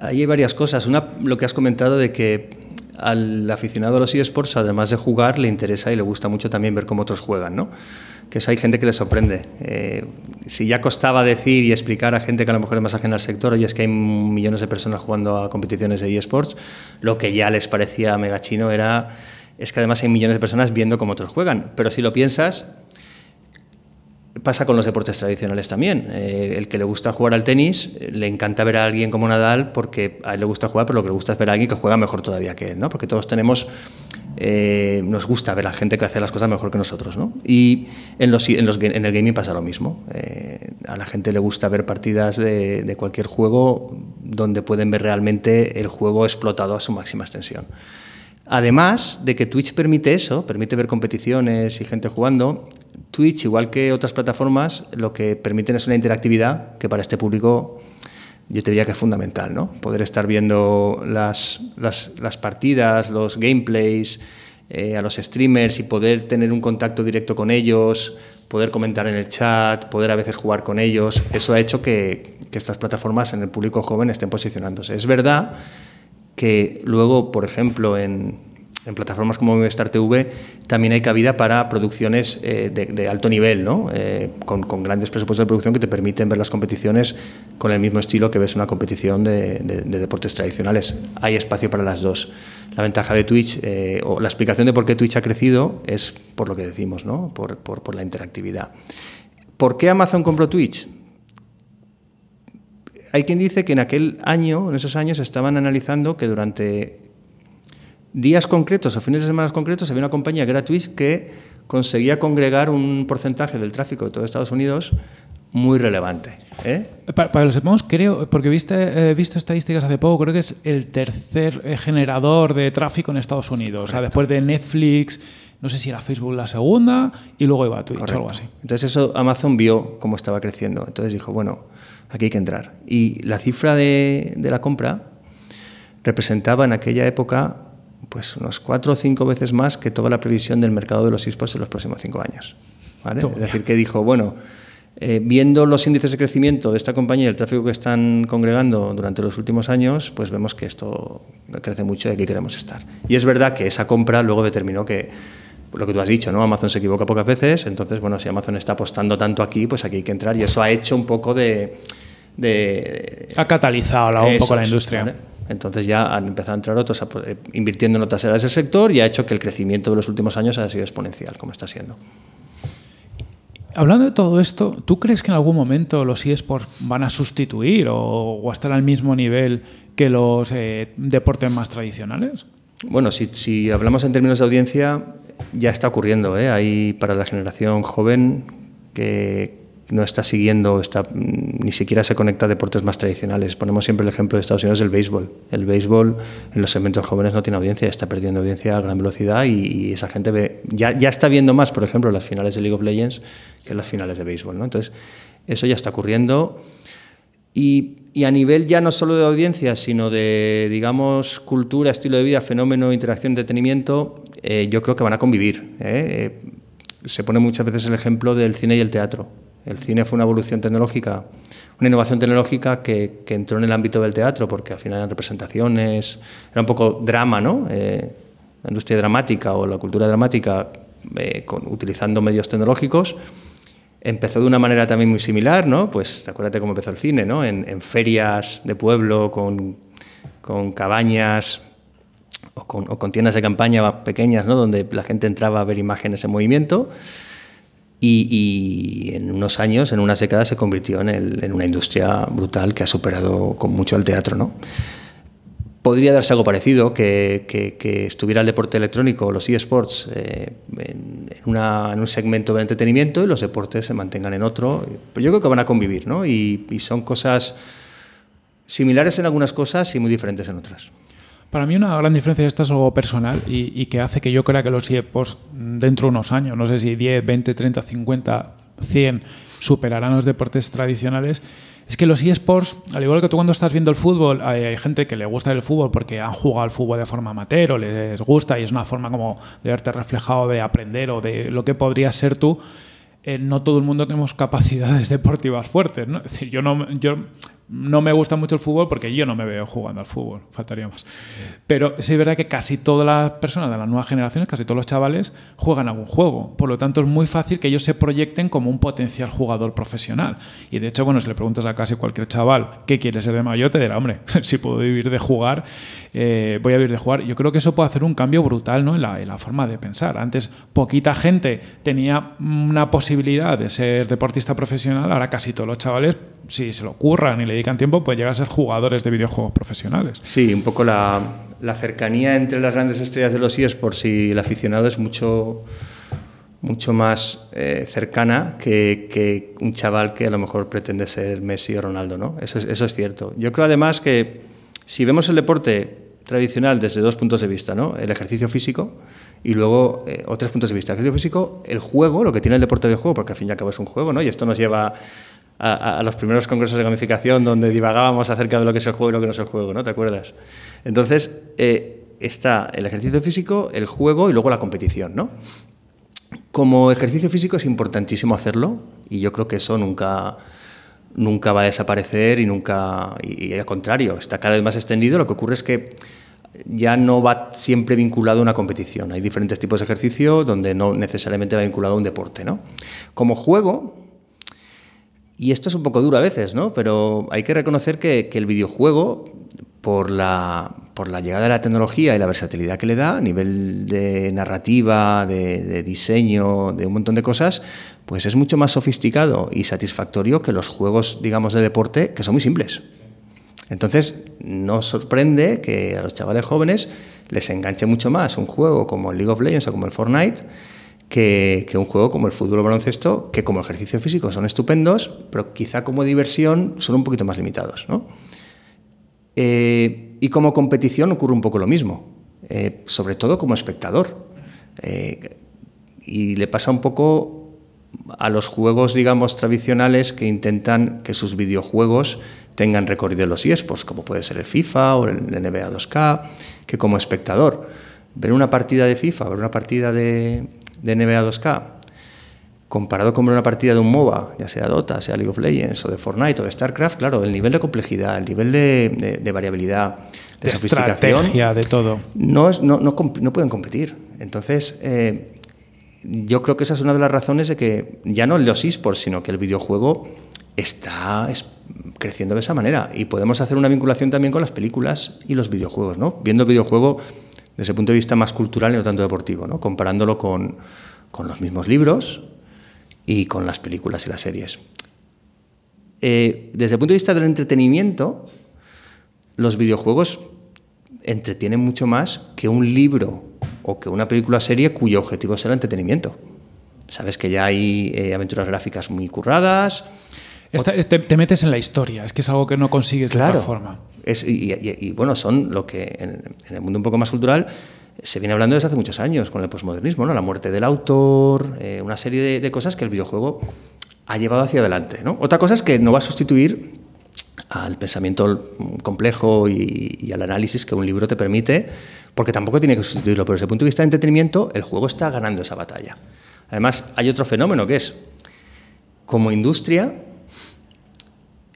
Ahí hay varias cosas. Una, lo que has comentado de que al aficionado a los eSports, además de jugar, le interesa y le gusta mucho también ver cómo otros juegan, ¿no? hay gente que le sorprende. Eh, si ya costaba decir y explicar a gente que a lo mejor es más ajena al sector, y es que hay millones de personas jugando a competiciones de eSports, lo que ya les parecía mega chino era, es que además hay millones de personas viendo cómo otros juegan. Pero si lo piensas, pasa con los deportes tradicionales también. Eh, el que le gusta jugar al tenis, le encanta ver a alguien como Nadal porque a él le gusta jugar, pero lo que le gusta es ver a alguien que juega mejor todavía que él, ¿no? Porque todos tenemos eh, nos gusta ver a la gente que hace las cosas mejor que nosotros. Y en, el gaming pasa lo mismo. Eh, a la gente le gusta ver partidas de, de, cualquier juego donde pueden ver realmente el juego explotado a su máxima extensión. Además de que Twitch permite eso, permite ver competiciones y gente jugando, Twitch, igual que otras plataformas, lo que permiten es una interactividad que para este público yo te diría que es fundamental, ¿no? Poder estar viendo las, las, partidas, los gameplays, eh, a los streamers y poder tener un contacto directo con ellos, poder comentar en el chat, poder a veces jugar con ellos. Eso ha hecho que, que estas plataformas en el público joven estén posicionándose. Es verdad que luego, por ejemplo, en, en plataformas como Movistar TV también hay cabida para producciones eh, de, alto nivel, eh, con, grandes presupuestos de producción que te permiten ver las competiciones con el mismo estilo que ves una competición de, deportes tradicionales. Hay espacio para las dos. La ventaja de Twitch, eh, o la explicación de por qué Twitch ha crecido, es por lo que decimos, ¿no? por, por la interactividad. ¿Por qué Amazon compró Twitch? Hay quien dice que en aquel año, en esos años, estaban analizando que durante días concretos o fines de semana concretos había una compañía gratuita que conseguía congregar un porcentaje del tráfico de todo Estados Unidos muy relevante. ¿eh? Para, los que lo creo, porque viste, eh, visto estadísticas hace poco, creo que es el tercer eh, generador de tráfico en Estados Unidos. O sea, después de Netflix, no sé si era Facebook la segunda, y luego iba a Twitch o algo así. Entonces eso Amazon vio cómo estaba creciendo. Entonces dijo, bueno, aquí hay que entrar. Y la cifra de la compra representaba en aquella época pues unos cuatro o cinco veces más que toda la previsión del mercado de los esports en los próximos cinco años. Es decir, que dijo, bueno, eh, viendo los índices de crecimiento de esta compañía y el tráfico que están congregando durante los últimos años, pues vemos que esto crece mucho y aquí queremos estar. Y es verdad que esa compra luego determinó que, lo que tú has dicho, ¿no? Amazon se equivoca pocas veces, entonces, bueno, si Amazon está apostando tanto aquí, pues aquí hay que entrar y eso ha hecho un poco de... ha catalizado la, un poco la industria. Entonces ya han empezado a entrar otros eh, invirtiendo en otras áreas del sector y ha hecho que el crecimiento de los últimos años haya sido exponencial, como está siendo. Hablando de todo esto, ¿tú crees que en algún momento los eSports van a sustituir o, a estar al mismo nivel que los eh, deportes más tradicionales? Bueno, si, hablamos en términos de audiencia, ya está ocurriendo. ¿eh? Hay para la generación joven que, no está siguiendo, está, mm, ni siquiera se conecta a deportes más tradicionales. Ponemos siempre el ejemplo de Estados Unidos del béisbol. El béisbol en los segmentos jóvenes no tiene audiencia, está perdiendo audiencia a gran velocidad y, esa gente ve, ya, está viendo más, por ejemplo, las finales de League of Legends que las finales de béisbol. ¿no? Entonces, eso ya está ocurriendo. Y, a nivel ya no solo de audiencia, sino de, digamos, cultura, estilo de vida, fenómeno, interacción, entretenimiento, eh, yo creo que van a convivir. ¿eh? Eh, se pone muchas veces el ejemplo del cine y el teatro. El cine fue una evolución tecnológica, una innovación tecnológica que, entró en el ámbito del teatro, porque al final eran representaciones, era un poco drama, ¿no? Eh, la industria dramática o la cultura dramática eh, utilizando medios tecnológicos. Empezó de una manera también muy similar, ¿no? Pues acuérdate cómo empezó el cine, ¿no? En, ferias de pueblo, con, cabañas o con, o con, tiendas de campaña pequeñas, ¿no? Donde la gente entraba a ver imágenes en movimiento y, en unos años, en una décadas, se convirtió en, una industria brutal que ha superado con mucho al teatro. ¿no? Podría darse algo parecido, que, estuviera el deporte electrónico, los eSports, eh, en, un segmento de entretenimiento y los deportes se mantengan en otro. Pero yo creo que van a convivir, ¿no? y son cosas similares en algunas cosas y muy diferentes en otras. Para mí una gran diferencia esta es algo personal y, que hace que yo crea que los pues, eSports dentro de unos años, no sé si 10, 20, 30, 50, 100, superarán los deportes tradicionales. Es que los eSports, al igual que tú cuando estás viendo el fútbol, hay, gente que le gusta el fútbol porque han jugado al fútbol de forma amateur o les gusta y es una forma como de verte reflejado, de aprender o de lo que podría ser tú. Eh, no todo el mundo tenemos capacidades deportivas fuertes. ¿no? decir, yo no, yo no me gusta mucho el fútbol porque yo no me veo jugando al fútbol, faltaría más. Pero sí es verdad que casi todas las personas de las nuevas generaciones, casi todos los chavales, juegan algún juego. Por lo tanto, es muy fácil que ellos se proyecten como un potencial jugador profesional. Y de hecho, bueno, si le preguntas a casi cualquier chaval qué quiere ser de mayor, te dirá, hombre, si puedo vivir de jugar, eh, voy a vivir de jugar. Yo creo que eso puede hacer un cambio brutal ¿no? en la forma de pensar. Antes, poquita gente tenía una posibilidad de ser deportista profesional, ahora casi todos los chavales si se lo curran y le dedican tiempo, pues llegar a ser jugadores de videojuegos profesionales. Sí, un poco la, cercanía entre las grandes estrellas de los e por y el aficionado es mucho mucho más eh, cercana que, un chaval que a lo mejor pretende ser Messi o Ronaldo, ¿no? Eso es, cierto. Yo creo además que si vemos el deporte tradicional desde dos puntos de vista, ¿no? El ejercicio físico y luego eh, otros puntos de vista. El ejercicio físico, el juego, lo que tiene el deporte de juego, porque al fin y al cabo es un juego, ¿no? Y esto nos lleva a, los primeros congresos de gamificación donde divagábamos acerca de lo que es el juego y lo que no es el juego, ¿no? ¿Te acuerdas? Entonces, eh, está el ejercicio físico, el juego y luego la competición, ¿no? Como ejercicio físico es importantísimo hacerlo y yo creo que eso nunca, nunca va a desaparecer y nunca, y al contrario, está cada vez más extendido. Lo que ocurre es que ya no va siempre vinculado a una competición. Hay diferentes tipos de ejercicio donde no necesariamente va vinculado a un deporte. ¿no? Como juego, y esto es un poco duro a veces, ¿no? Pero hay que reconocer que, el videojuego, por la, llegada de la tecnología y la versatilidad que le da a nivel de narrativa, de, diseño, de un montón de cosas, pues es mucho más sofisticado y satisfactorio que los juegos, digamos, de deporte, que son muy simples. Entonces, no sorprende que a los chavales jóvenes les enganche mucho más un juego como el League of Legends o como el Fortnite que, un juego como el fútbol o baloncesto, que como ejercicio físico son estupendos, pero quizá como diversión son un poquito más limitados. ¿no? Eh, y como competición ocurre un poco lo mismo, eh, sobre todo como espectador. Eh, y le pasa un poco a los juegos, digamos, tradicionales que intentan que sus videojuegos tengan recorrido en los eSports, como puede ser el FIFA o el NBA 2K, que como espectador ver una partida de FIFA, ver una partida de, de NBA 2K, comparado con una partida de un MOBA, ya sea Dota, sea League of Legends, o de Fortnite, o de StarCraft, claro, el nivel de complejidad, el nivel de, de, de variabilidad, de, sofisticación. de todo. No, no, pueden competir. Entonces. Eh, yo creo que esa es una de las razones de que ya no los esports, sino que el videojuego está creciendo de esa manera. Y podemos hacer una vinculación también con las películas y los videojuegos, ¿no? Viendo videojuego desde el punto de vista más cultural y no tanto deportivo, comparándolo con, los mismos libros y con las películas y las series. Eh, desde el punto de vista del entretenimiento, los videojuegos entretienen mucho más que un libro o que una película serie cuyo objetivo es el entretenimiento. Sabes que ya hay eh, aventuras gráficas muy curradas, te, metes en la historia, es que es algo que no consigues claro, de otra forma. y, bueno, son lo que en, el mundo un poco más cultural se viene hablando desde hace muchos años con el posmodernismo, la muerte del autor, eh, una serie de, cosas que el videojuego ha llevado hacia adelante. ¿no? Otra cosa es que no va a sustituir al pensamiento complejo y, y, al análisis que un libro te permite, porque tampoco tiene que sustituirlo, pero desde el punto de vista de entretenimiento, el juego está ganando esa batalla. Además, hay otro fenómeno que es, como industria,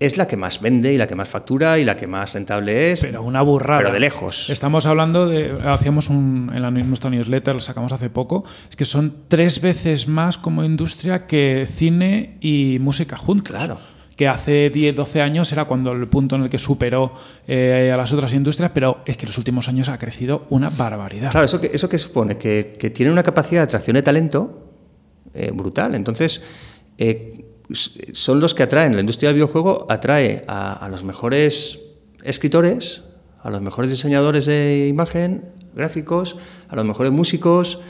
es la que más vende y la que más factura y la que más rentable es. Pero una burrada. Pero de lejos. Estamos hablando de. Hacíamos un, en la, nuestra newsletter, lo sacamos hace poco, es que son tres veces más como industria que cine y música juntos. Claro que hace 10, 12 años era cuando el punto en el que superó eh, a las otras industrias, pero es que en los últimos años ha crecido una barbaridad. Claro, eso que, eso que supone que, que tienen una capacidad de atracción de talento eh, brutal. Entonces, eh, son los que atraen. La industria del videojuego atrae a, los mejores escritores, a los mejores diseñadores de imagen, gráficos, a los mejores músicos,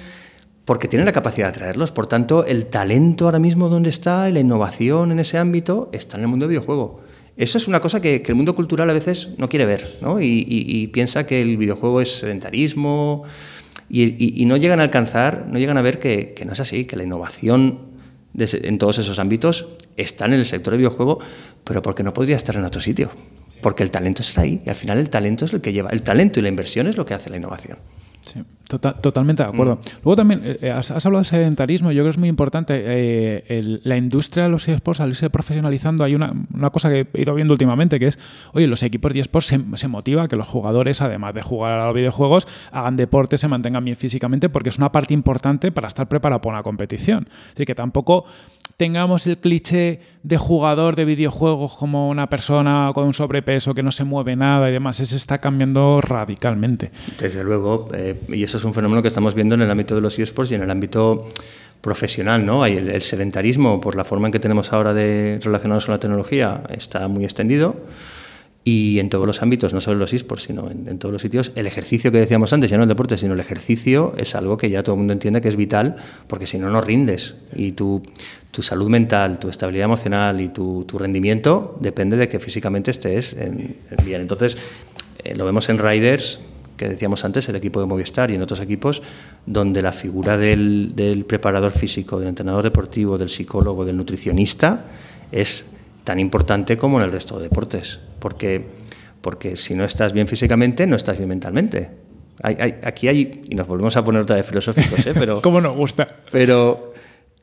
porque tienen la capacidad de atraerlos. Por tanto, el talento ahora mismo donde está la innovación en ese ámbito está en el mundo del videojuego. Eso es una cosa que, el mundo cultural a veces no quiere ver, Y, piensa que el videojuego es sedentarismo y, no llegan a alcanzar, no llegan a ver que no es así, que la innovación en todos esos ámbitos están en el sector de videojuego, pero porque no podría estar en otro sitio. Porque el talento está ahí y al final el talento es el que lleva. El talento y la inversión es lo que hace la innovación. Sí, tota, totalmente de acuerdo. Mm. Luego también, eh, eh, has, hablado de sedentarismo, yo creo que es muy importante. Eh, la industria de los eSports, al irse profesionalizando, hay una, cosa que he ido viendo últimamente, que es, oye, los equipos de eSports se, motiva a que los jugadores, además de jugar a los videojuegos, hagan deporte, se mantengan bien físicamente, porque es una parte importante para estar preparado para una competición. Así que tampoco tengamos el cliché de jugador de videojuegos como una persona con un sobrepeso que no se mueve nada y demás, eso está cambiando radicalmente. Desde luego, eh, y eso es un fenómeno que estamos viendo en el ámbito de los eSports y en el ámbito profesional, ¿no? Hay el, sedentarismo por la forma en que tenemos ahora de relacionarnos con la tecnología está muy extendido y en todos los ámbitos, no solo en los esports, sino en, todos los sitios, el ejercicio que decíamos antes, ya no el deporte, sino el ejercicio es algo que ya todo el mundo entiende que es vital, porque si no, no rindes. Y tu, tu salud mental, tu estabilidad emocional y tu, rendimiento depende de que físicamente estés en, bien. Entonces, eh, lo vemos en Riders, que decíamos antes, el equipo de Movistar y en otros equipos, donde la figura del, del preparador físico, del entrenador deportivo, del psicólogo, del nutricionista, es tan importante como en el resto de deportes, porque, porque si no estás bien físicamente, no estás bien mentalmente. Hay, aquí hay, y nos volvemos a poner otra de filosóficos, ¿eh? pero... ¿Cómo nos gusta? Pero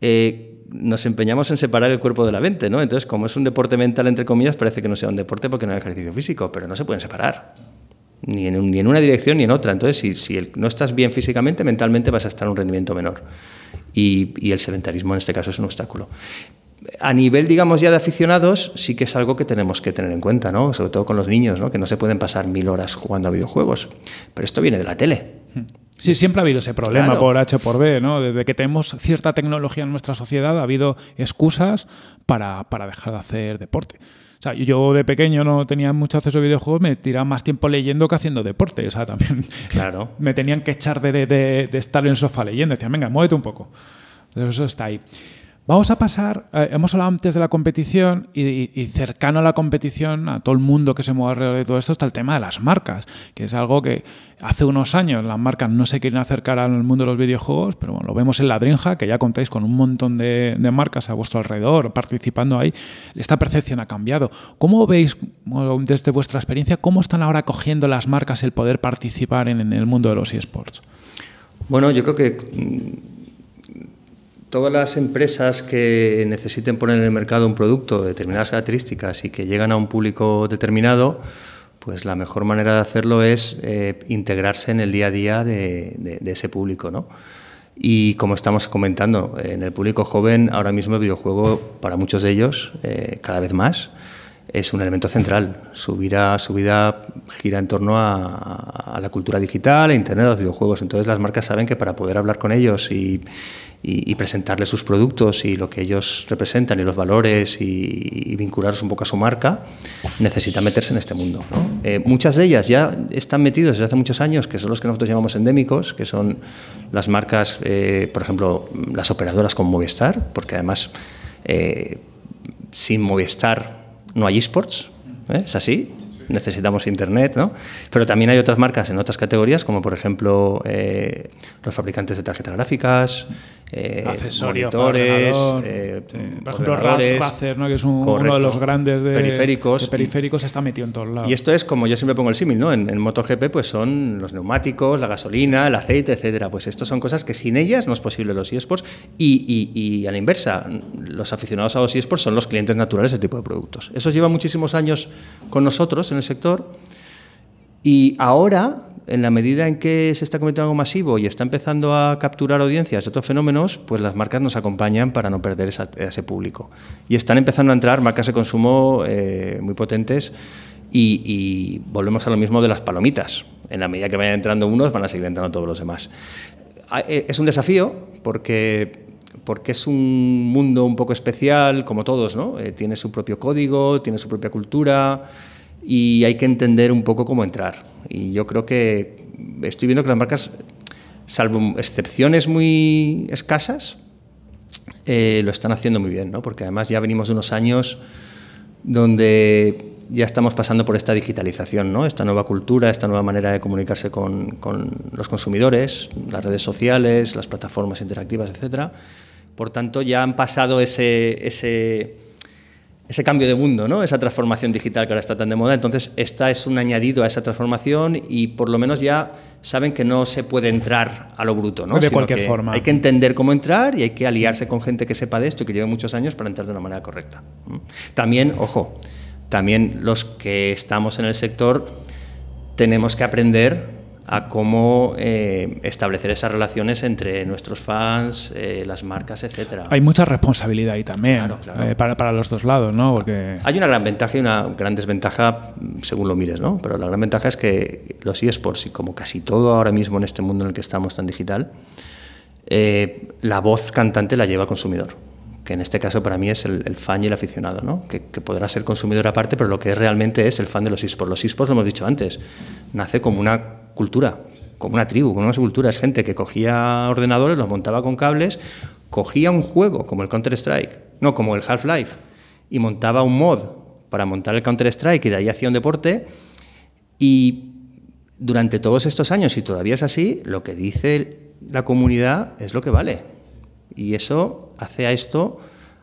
eh, nos empeñamos en separar el cuerpo de la mente, ¿no? Entonces, como es un deporte mental, entre comillas, parece que no sea un deporte porque no hay ejercicio físico, pero no se pueden separar. Ni en, ni en una dirección ni en otra. Entonces, si, si no estás bien físicamente, mentalmente vas a estar en un rendimiento menor. Y, y el sedentarismo en este caso es un obstáculo a nivel, digamos, ya de aficionados, sí que es algo que tenemos que tener en cuenta, ¿no? Sobre todo con los niños, ¿no? Que no se pueden pasar mil horas jugando a videojuegos. Pero esto viene de la tele. Hmm. Sí, siempre ha habido ese problema por H por B, ¿no? Desde que tenemos cierta tecnología en nuestra sociedad ha habido excusas para, dejar de hacer deporte. O sea, yo de pequeño no tenía mucho acceso a videojuegos, me tiraba más tiempo leyendo que haciendo deporte. O sea, también claro. me tenían que echar de, estar en el sofá leyendo. Decían, venga, muévete un poco. eso está ahí. Vamos a pasar, eh, hemos hablado antes de la competición y, cercano a la competición, a todo el mundo que se mueve alrededor de todo esto, está el tema de las marcas, que es algo que hace unos años las marcas no se quieren acercar al mundo de los videojuegos, pero bueno, lo vemos en la Drinja, que ya contáis con un montón de, marcas a vuestro alrededor participando ahí. Esta percepción ha cambiado. ¿Cómo veis, desde vuestra experiencia, cómo están ahora cogiendo las marcas el poder participar en, en el mundo de los esports? Bueno, yo creo que todas las empresas que necesiten poner en el mercado un producto de determinadas características y que llegan a un público determinado, pues la mejor manera de hacerlo es eh, integrarse en el día a día de, ese público, ¿no? Y como estamos comentando, en el público joven ahora mismo el videojuego, para muchos de ellos, eh, cada vez más, es un elemento central. Su vida, su vida gira en torno a, a, la cultura digital, a Internet, a los videojuegos. Entonces las marcas saben que para poder hablar con ellos y, y, presentarles sus productos y lo que ellos representan y los valores y, vincularse vincularlos un poco a su marca, necesita meterse en este mundo. Eh, muchas de ellas ya están metidas desde hace muchos años, que son los que nosotros llamamos endémicos, que son las marcas, eh, por ejemplo, las operadoras con Movistar, porque además eh, sin Movistar no hay esports, es así, necesitamos Internet, ¿no? Pero también hay otras marcas en otras categorías, como por ejemplo los fabricantes de tarjetas gráficas, eh, accesorios, eh, por ejemplo, Razer, ¿no? que es uno de los grandes de periféricos, periféricos está metido en todos lados. Y esto es como yo siempre pongo el símil, ¿no? En, MotoGP pues son los neumáticos, la gasolina, el aceite, etcétera. Pues estos son cosas que sin ellas no es posible los eSports y, y, y a la inversa, los aficionados a los eSports son los clientes naturales de este tipo de productos. Eso lleva muchísimos años con nosotros en el sector. Y ahora, en la medida en que se está cometiendo algo masivo y está empezando a capturar audiencias de otros fenómenos, pues las marcas nos acompañan para no perder ese público. Y están empezando a entrar marcas de consumo eh, muy potentes y, volvemos a lo mismo de las palomitas. En la medida que vayan entrando unos, van a seguir entrando todos los demás. Ah, eh, es un desafío porque, porque es un mundo un poco especial, como todos, ¿no? Eh, tiene su propio código, tiene su propia cultura y hay que entender un poco cómo entrar. Y yo creo que estoy viendo que las marcas, salvo excepciones muy escasas, eh, lo están haciendo muy bien, ¿no? porque además ya venimos de unos años donde ya estamos pasando por esta digitalización, ¿no? esta nueva cultura, esta nueva manera de comunicarse con, con los consumidores, las redes sociales, las plataformas interactivas, etc. Por tanto, ya han pasado ese, ese ese cambio de mundo, ¿no? esa transformación digital que ahora está tan de moda. Entonces, esta es un añadido a esa transformación y por lo menos ya saben que no se puede entrar a lo bruto. ¿no? De cualquier forma. Hay que entender cómo entrar y hay que aliarse con gente que sepa de esto y que lleve muchos años para entrar de una manera correcta. También, ojo, también los que estamos en el sector tenemos que aprender a cómo eh, establecer esas relaciones entre nuestros fans, eh, las marcas, etcétera. Hay mucha responsabilidad ahí también eh, para, los dos lados, ¿no? Porque... Hay una gran ventaja y una gran desventaja según lo mires, ¿no? Pero la gran ventaja es que los eSports y como casi todo ahora mismo en este mundo en el que estamos tan digital, la voz cantante la lleva el consumidor que en este caso para mí es el, fan y el aficionado, que, que, podrá ser consumidor aparte, pero lo que realmente es el fan de los esports. Los esports, lo hemos dicho antes, nace como una cultura, como una tribu, como una cultura. Es gente que cogía ordenadores, los montaba con cables, cogía un juego como el Counter-Strike, no, como el Half-Life, y montaba un mod para montar el Counter-Strike y de ahí hacía un deporte. Y durante todos estos años, y todavía es así, lo que dice la comunidad es lo que vale. Y eso hace a esto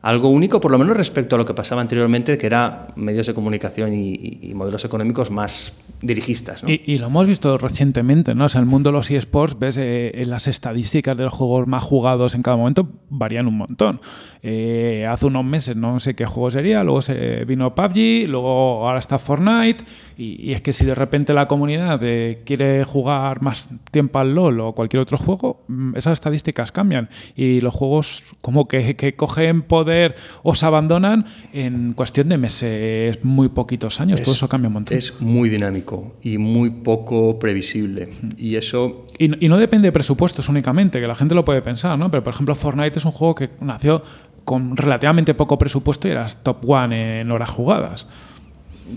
algo único, por lo menos respecto a lo que pasaba anteriormente, que era medios de comunicación y, modelos económicos más dirigistas. Y, lo hemos visto recientemente, ¿no? O sea, el mundo de los eSports, ves eh, en las estadísticas de los juegos más jugados en cada momento varían un montón. Eh, hace unos meses no sé qué juego sería, luego se vino PUBG, luego ahora está Fortnite, y, es que si de repente la comunidad eh, quiere jugar más tiempo al LOL o cualquier otro juego, mm, esas estadísticas cambian y los juegos como que cogen poder o os abandonan en cuestión de meses, muy poquitos años. Todo eso cambia un montón. Es muy dinámico y muy poco previsible. Mm. Y eso. Y, no depende de presupuestos únicamente, que la gente lo puede pensar, ¿no? Pero por ejemplo, Fortnite es un juego que nació con relativamente poco presupuesto y eras top one en horas jugadas.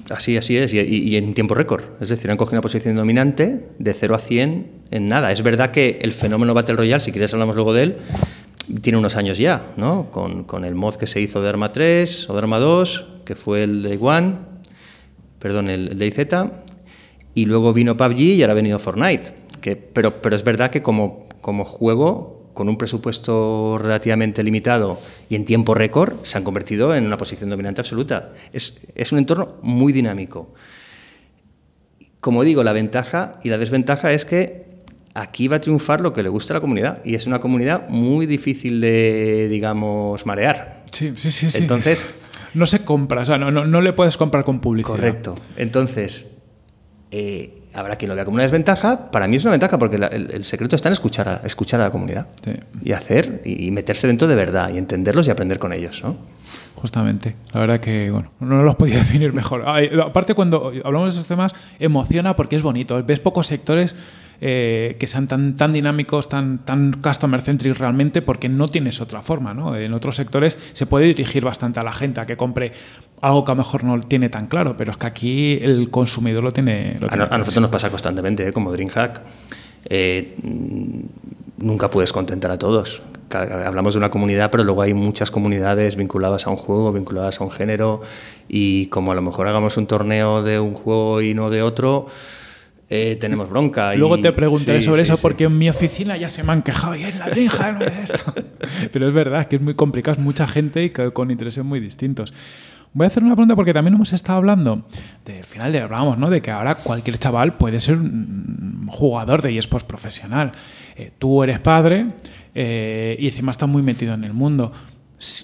Así, así es, y, y, en tiempo récord. Es decir, han cogido una posición dominante de 0 a 100 en nada. Es verdad que el fenómeno Battle Royale, si quieres hablamos luego de él, tiene unos años ya, ¿no? Con, el mod que se hizo de Arma 3 o de Arma 2, que fue el de One, perdón, el, Day y luego vino PUBG y ahora ha venido Fortnite. pero, es verdad que como, juego, con un presupuesto relativamente limitado y en tiempo récord, se han convertido en una posición dominante absoluta. es un entorno muy dinámico. Como digo, la ventaja y la desventaja es que aquí va a triunfar lo que le gusta a la comunidad y es una comunidad muy difícil de, digamos, marear. Sí, sí, sí. Entonces... No se compra, o sea, no, le puedes comprar con publicidad. Correcto. Entonces, eh, habrá quien lo vea como una desventaja, para mí es una ventaja porque el, secreto está en escuchar a, escuchar a la comunidad y hacer y, meterse dentro de verdad y entenderlos y aprender con ellos, ¿no? Justamente, la verdad que bueno, no los podía definir mejor. aparte cuando hablamos de esos temas emociona porque es bonito, ves pocos sectores eh, que sean tan, tan dinámicos, tan, tan customer centric realmente, porque no tienes otra forma. ¿no? En otros sectores se puede dirigir bastante a la gente a que compre algo que a lo mejor no tiene tan claro, pero es que aquí el consumidor lo tiene. a, nosotros nos pasa constantemente, ¿eh? como DreamHack. Eh, nunca puedes contentar a todos. Hablamos de una comunidad, pero luego hay muchas comunidades vinculadas a un juego, vinculadas a un género, y como a lo mejor hagamos un torneo de un juego y no de otro, eh, tenemos bronca. Luego te preguntaré sobre eso porque en mi oficina ya se me han quejado y es la no Pero es verdad que es muy complicado, es mucha gente y con intereses muy distintos. Voy a hacer una pregunta porque también hemos estado hablando del final de hablábamos, ¿no? De que ahora cualquier chaval puede ser un jugador de eSports profesional. Eh, tú eres padre eh, y encima estás muy metido en el mundo.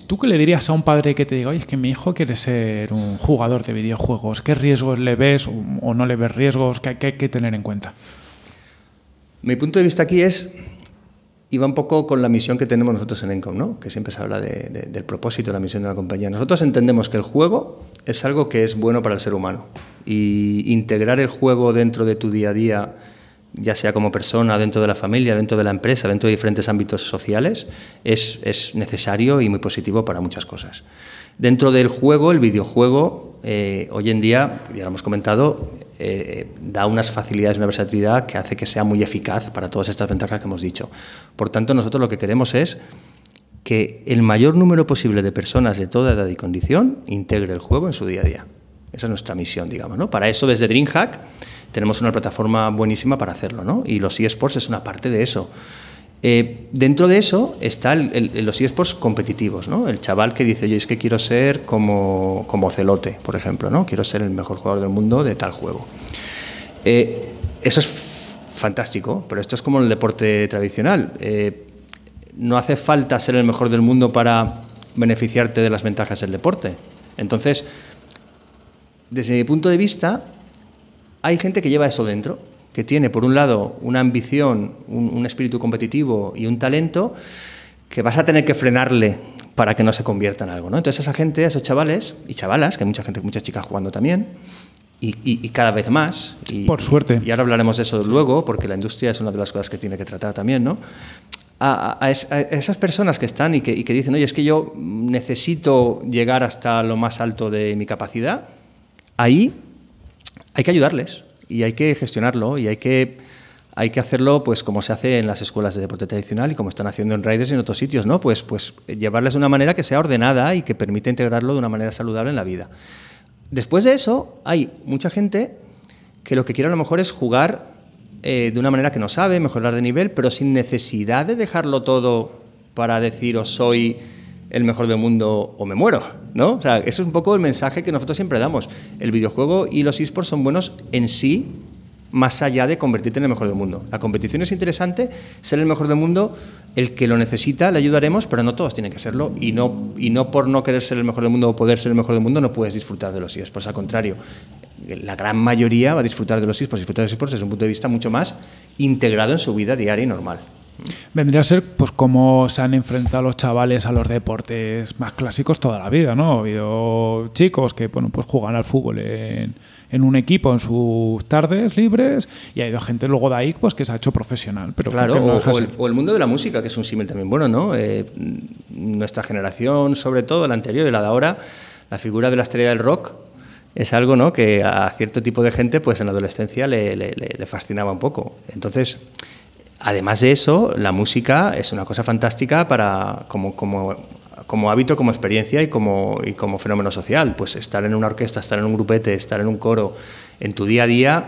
¿Tú qué le dirías a un padre que te diga, oye, es que mi hijo quiere ser un jugador de videojuegos? ¿Qué riesgos le ves o no le ves riesgos? ¿Qué, hay que tener en cuenta? Mi punto de vista aquí es, y va un poco con la misión que tenemos nosotros en Encom, ¿no? que siempre se habla del propósito, la misión de la compañía. Nosotros entendemos que el juego es algo que es bueno para el ser humano y integrar el juego dentro de tu día a día ya sea como persona, dentro de la familia, dentro de la empresa, dentro de diferentes ámbitos sociales, es, necesario y muy positivo para muchas cosas. Dentro del juego, el videojuego, eh, hoy en día, ya lo hemos comentado, eh, da unas facilidades, una versatilidad que hace que sea muy eficaz para todas estas ventajas que hemos dicho. Por tanto, nosotros lo que queremos es que el mayor número posible de personas de toda edad y condición integre el juego en su día a día. Esa es nuestra misión, digamos. ¿no? Para eso, desde DreamHack, tenemos una plataforma buenísima para hacerlo, ¿no? Y los eSports es una parte de eso. Eh, dentro de eso están los eSports competitivos, ¿no? El chaval que dice, yo es que quiero ser como, como Celote, por ejemplo, ¿no? Quiero ser el mejor jugador del mundo de tal juego. Eh, eso es fantástico, pero esto es como el deporte tradicional. Eh, no hace falta ser el mejor del mundo para beneficiarte de las ventajas del deporte. Entonces, desde mi punto de vista, hay gente que lleva eso dentro, que tiene por un lado una ambición, un, espíritu competitivo y un talento que vas a tener que frenarle para que no se convierta en algo. ¿no? Entonces esa gente, esos chavales y chavalas, que hay mucha gente, muchas chicas jugando también, y, cada vez más. Y, Por suerte. Y, ahora hablaremos de eso luego, porque la industria es una de las cosas que tiene que tratar también, ¿no? A, esas personas que están y que, y que dicen, oye, es que yo necesito llegar hasta lo más alto de mi capacidad, ahí hay que ayudarles y hay que gestionarlo y hay que hay que hacerlo pues como se hace en las escuelas de deporte tradicional y como están haciendo en Riders y en otros sitios, ¿no? Pues, pues eh, llevarles de una manera que sea ordenada y que permita integrarlo de una manera saludable en la vida. Después de eso, hay mucha gente que lo que quiere a lo mejor es jugar eh, de una manera que no sabe, mejorar de nivel, pero sin necesidad de dejarlo todo para decir o oh, soy el mejor del mundo o me muero, ¿no? O sea, eso es un poco el mensaje que nosotros siempre damos. El videojuego y los esports son buenos en sí, más allá de convertirte en el mejor del mundo. La competición es interesante, ser el mejor del mundo, el que lo necesita le ayudaremos, pero no todos tienen que serlo y no, y no por no querer ser el mejor del mundo o poder ser el mejor del mundo no puedes disfrutar de los esports, al contrario, la gran mayoría va a disfrutar de los esports, disfrutar de los esports desde un punto de vista mucho más integrado en su vida diaria y normal. Vendría a ser pues como se han enfrentado los chavales a los deportes más clásicos toda la vida, ¿no? Ha habido chicos que bueno, pues juegan al fútbol en, un equipo en sus tardes libres y ha habido gente luego de ahí pues que se ha hecho profesional. Pero claro, o, el, mundo de la música, que es un símil también bueno, eh, nuestra generación, sobre todo la anterior y la de ahora, la figura de la estrella del rock es algo ¿no? que a cierto tipo de gente pues en la adolescencia le, le fascinaba un poco. Entonces, Además de eso, la música es una cosa fantástica para como, como, hábito, como experiencia y como, como fenómeno social. Pues estar en una orquesta, estar en un grupete, estar en un coro, en tu día a día,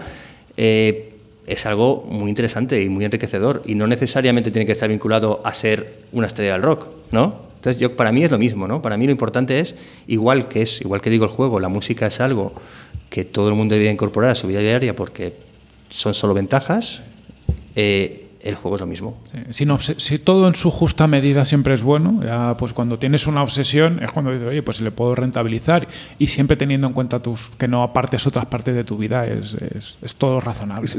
eh, es algo muy interesante y muy enriquecedor. Y no necesariamente tiene que estar vinculado a ser una estrella del rock, ¿no? Entonces, yo, para mí es lo mismo, ¿no? Para mí lo importante es, igual que es, igual que digo el juego, la música es algo que todo el mundo debería incorporar a su vida diaria porque son solo ventajas. Eh, el juego es lo mismo. si, todo en su justa medida siempre es bueno, pues cuando tienes una obsesión es cuando dices, oye, pues le puedo rentabilizar y siempre teniendo en cuenta tus que no apartes otras partes de tu vida es, todo razonable.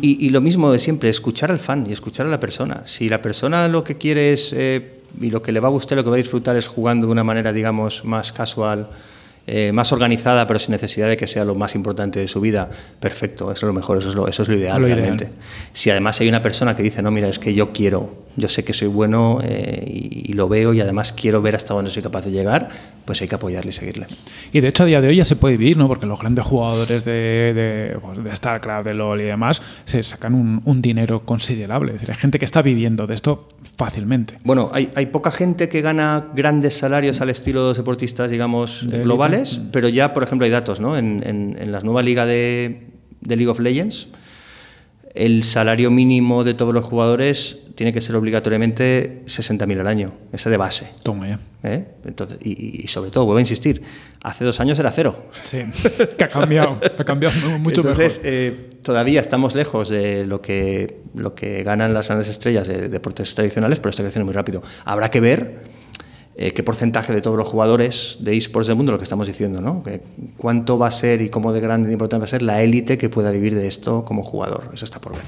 Y, lo mismo de siempre, escuchar al fan y escuchar a la persona. Si la persona lo que quiere es eh, y lo que le va a gustar, lo que va a disfrutar es jugando de una manera, digamos, más casual eh, más organizada, pero sin necesidad de que sea lo más importante de su vida, perfecto, eso es lo mejor, eso es lo, eso es lo ideal realmente. Si además hay una persona que dice, no, mira, es que yo quiero, yo sé que soy bueno eh, y, lo veo y además quiero ver hasta dónde soy capaz de llegar, pues hay que apoyarle y seguirle. Y de hecho a día de hoy ya se puede vivir, ¿no? Porque los grandes jugadores de, de, pues, StarCraft, de LOL y demás, se sacan un, dinero considerable. Es decir, hay gente que está viviendo de esto fácilmente. Bueno, hay, poca gente que gana grandes salarios al estilo de deportistas, digamos, globales Mm. pero ya, por ejemplo, hay datos, En, en, la nueva liga de, de, League of Legends, el salario mínimo de todos los jugadores tiene que ser obligatoriamente 60.000 al año, ese de base. Toma ¿Eh? Entonces, y, sobre todo, vuelvo a insistir, hace dos años era cero. Sí, que ha cambiado, ha cambiado mucho mejor. Eh, todavía estamos lejos de lo que, lo que ganan las grandes estrellas de deportes tradicionales, pero está creciendo muy rápido. Habrá que ver eh, qué porcentaje de todos los jugadores de esports del mundo, lo que estamos diciendo, ¿no? ¿Cuánto va a ser y cómo de grande y importante va a ser la élite que pueda vivir de esto como jugador? Eso está por ver.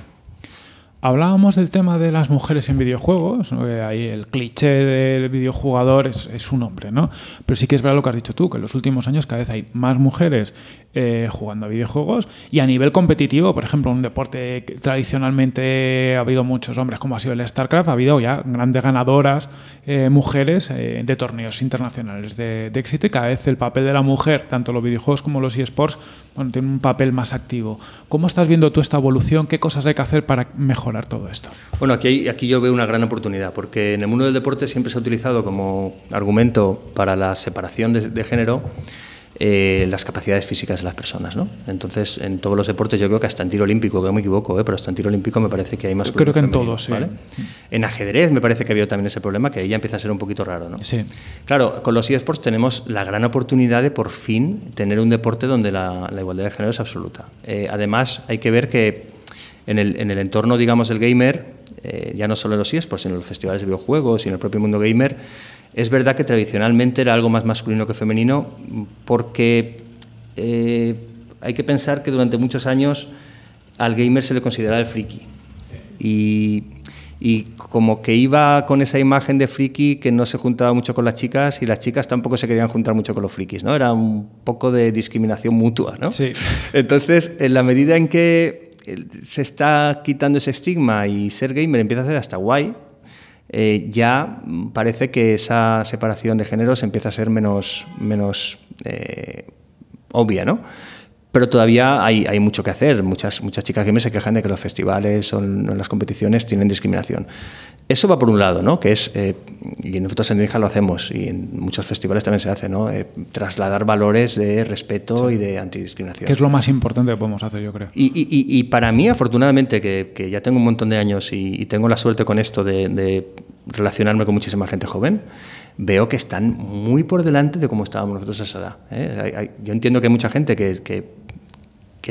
Hablábamos del tema de las mujeres en videojuegos, eh, ahí el cliché del videojugador es, es, un hombre, ¿no? Pero sí que es verdad lo que has dicho tú, que en los últimos años cada vez hay más mujeres eh, jugando a videojuegos y a nivel competitivo, por ejemplo, un deporte que tradicionalmente ha habido muchos hombres como ha sido el StarCraft, ha habido ya grandes ganadoras eh, mujeres eh, de torneos internacionales de, éxito y cada vez el papel de la mujer, tanto los videojuegos como los eSports, bueno, tiene un papel más activo. ¿Cómo estás viendo tú esta evolución? ¿Qué cosas hay que hacer para mejorar todo esto? Bueno, aquí, aquí yo veo una gran oportunidad porque en el mundo del deporte siempre se ha utilizado como argumento para la separación de género eh, las capacidades físicas de las personas. ¿no? Entonces, en todos los deportes, yo creo que hasta en tiro olímpico, que me equivoco, ¿eh? pero hasta en tiro olímpico me parece que hay más Creo que en todos, ¿vale? En ajedrez me parece que había también ese problema, que ahí ya empieza a ser un poquito raro. ¿no? Claro, con los eSports tenemos la gran oportunidad de por fin tener un deporte donde la, igualdad de género es absoluta. Eh, además, hay que ver que en el, en el entorno, digamos, del gamer, ya no solo en los eSports, sino en los festivales de videojuegos y en el propio mundo gamer, es verdad que tradicionalmente era algo más masculino que femenino porque eh, hay que pensar que durante muchos años al gamer se le consideraba el friki. Y, como que iba con esa imagen de friki que no se juntaba mucho con las chicas y las chicas tampoco se querían juntar mucho con los frikis, ¿no? Era un poco de discriminación mutua, Entonces, en la medida en que eh, se está quitando ese estigma y ser gamer empieza a ser hasta guay, eh, ya parece que esa separación de géneros empieza a ser menos, eh, obvia, ¿no? pero todavía hay, hay mucho que hacer. Muchas, muchas chicas me se quejan de que los festivales o las competiciones tienen discriminación. Eso va por un lado, ¿no? que es, eh, y nosotros en Dirija lo hacemos, y en muchos festivales también se hace, ¿no? Eh, trasladar valores de respeto y de antidiscriminación. Que es lo más importante que podemos hacer, yo creo. Y, para mí, afortunadamente, que, ya tengo un montón de años y, tengo la suerte con esto de, de relacionarme con muchísima gente joven, veo que están muy por delante de cómo estábamos nosotros esa edad. ¿eh? yo entiendo que hay mucha gente que,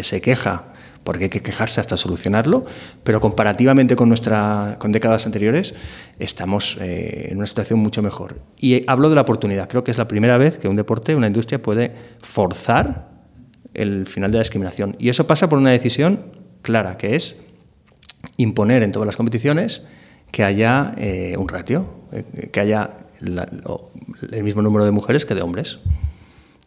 se queja porque hay que quejarse hasta solucionarlo, pero comparativamente con, nuestra, con décadas anteriores estamos eh, en una situación mucho mejor. Y hablo de la oportunidad, creo que es la primera vez que un deporte, una industria puede forzar el final de la discriminación. Y eso pasa por una decisión clara, que es imponer en todas las competiciones que haya eh, un ratio, que haya el mismo número de mujeres que de hombres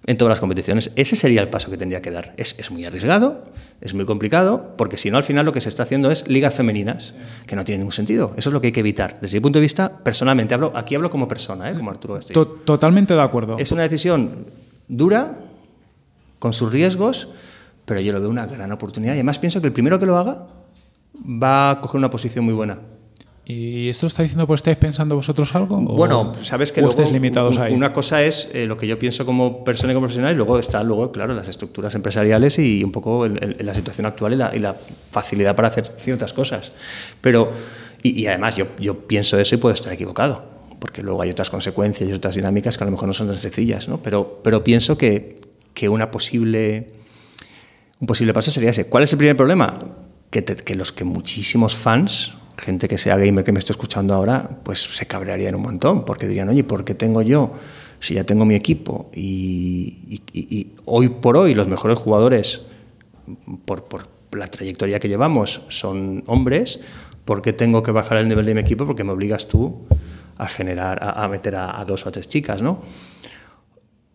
en todas las competiciones. Ese sería el paso que tendría que dar. Es, muy arriesgado, es muy complicado, porque si no, al final lo que se está haciendo es ligas femeninas, que no tiene ningún sentido. Eso es lo que hay que evitar. Desde mi punto de vista, personalmente, hablo, aquí hablo como persona, ¿eh? como Arturo Totalmente de acuerdo. Es una decisión dura, con sus riesgos, pero yo lo veo una gran oportunidad. Y además pienso que el primero que lo haga va a coger una posición muy buena. ¿Y esto lo está diciendo pues estáis pensando vosotros algo? bueno, sabes que luego, limitados ahí? una cosa es eh, lo que yo pienso como persona y como profesional y luego está luego, claro, las estructuras empresariales y un poco la situación actual y la, facilidad para hacer ciertas cosas. Pero, y, además yo, pienso eso y puedo estar equivocado porque luego hay otras consecuencias y otras dinámicas que a lo mejor no son tan sencillas, ¿no? Pero, pero pienso que, que, una posible, un posible paso sería ese. ¿Cuál es el primer problema? Que, que los que muchísimos fans gente que sea gamer que me esté escuchando ahora, pues se cabrearían un montón, porque dirían, oye, ¿por qué tengo yo, si ya tengo mi equipo y, hoy por hoy los mejores jugadores, por, la trayectoria que llevamos, son hombres, ¿por qué tengo que bajar el nivel de mi equipo? Porque me obligas tú a generar, a, meter a, dos o tres chicas, ¿no?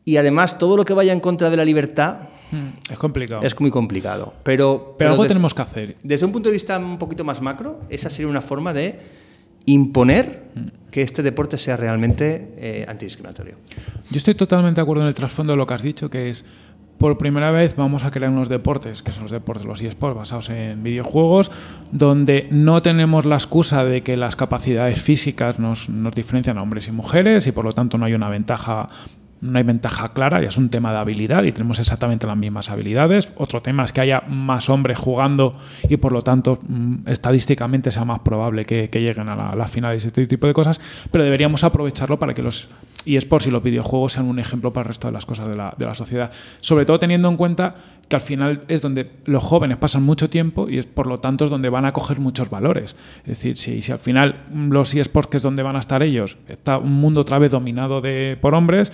Y además todo lo que vaya en contra de la libertad Mm. Es complicado. Es muy complicado. Pero, pero, algo tenemos que hacer. Desde un punto de vista un poquito más macro, esa sería una forma de imponer mm. que este deporte sea realmente eh, antidiscriminatorio. Yo estoy totalmente de acuerdo en el trasfondo de lo que has dicho, que es por primera vez vamos a crear unos deportes, que son los deportes, los eSports, basados en videojuegos, donde no tenemos la excusa de que las capacidades físicas nos, nos diferencian a hombres y mujeres y por lo tanto no hay una ventaja no hay ventaja clara, y es un tema de habilidad y tenemos exactamente las mismas habilidades. Otro tema es que haya más hombres jugando y por lo tanto mm, estadísticamente sea más probable que, lleguen a las la finales y este tipo de cosas, pero deberíamos aprovecharlo para que los eSports y los videojuegos sean un ejemplo para el resto de las cosas de la, sociedad. Sobre todo teniendo en cuenta que al final es donde los jóvenes pasan mucho tiempo y es, por lo tanto es donde van a coger muchos valores. Es decir, si, si al final los eSports, que es donde van a estar ellos, está un mundo otra vez dominado de, por hombres,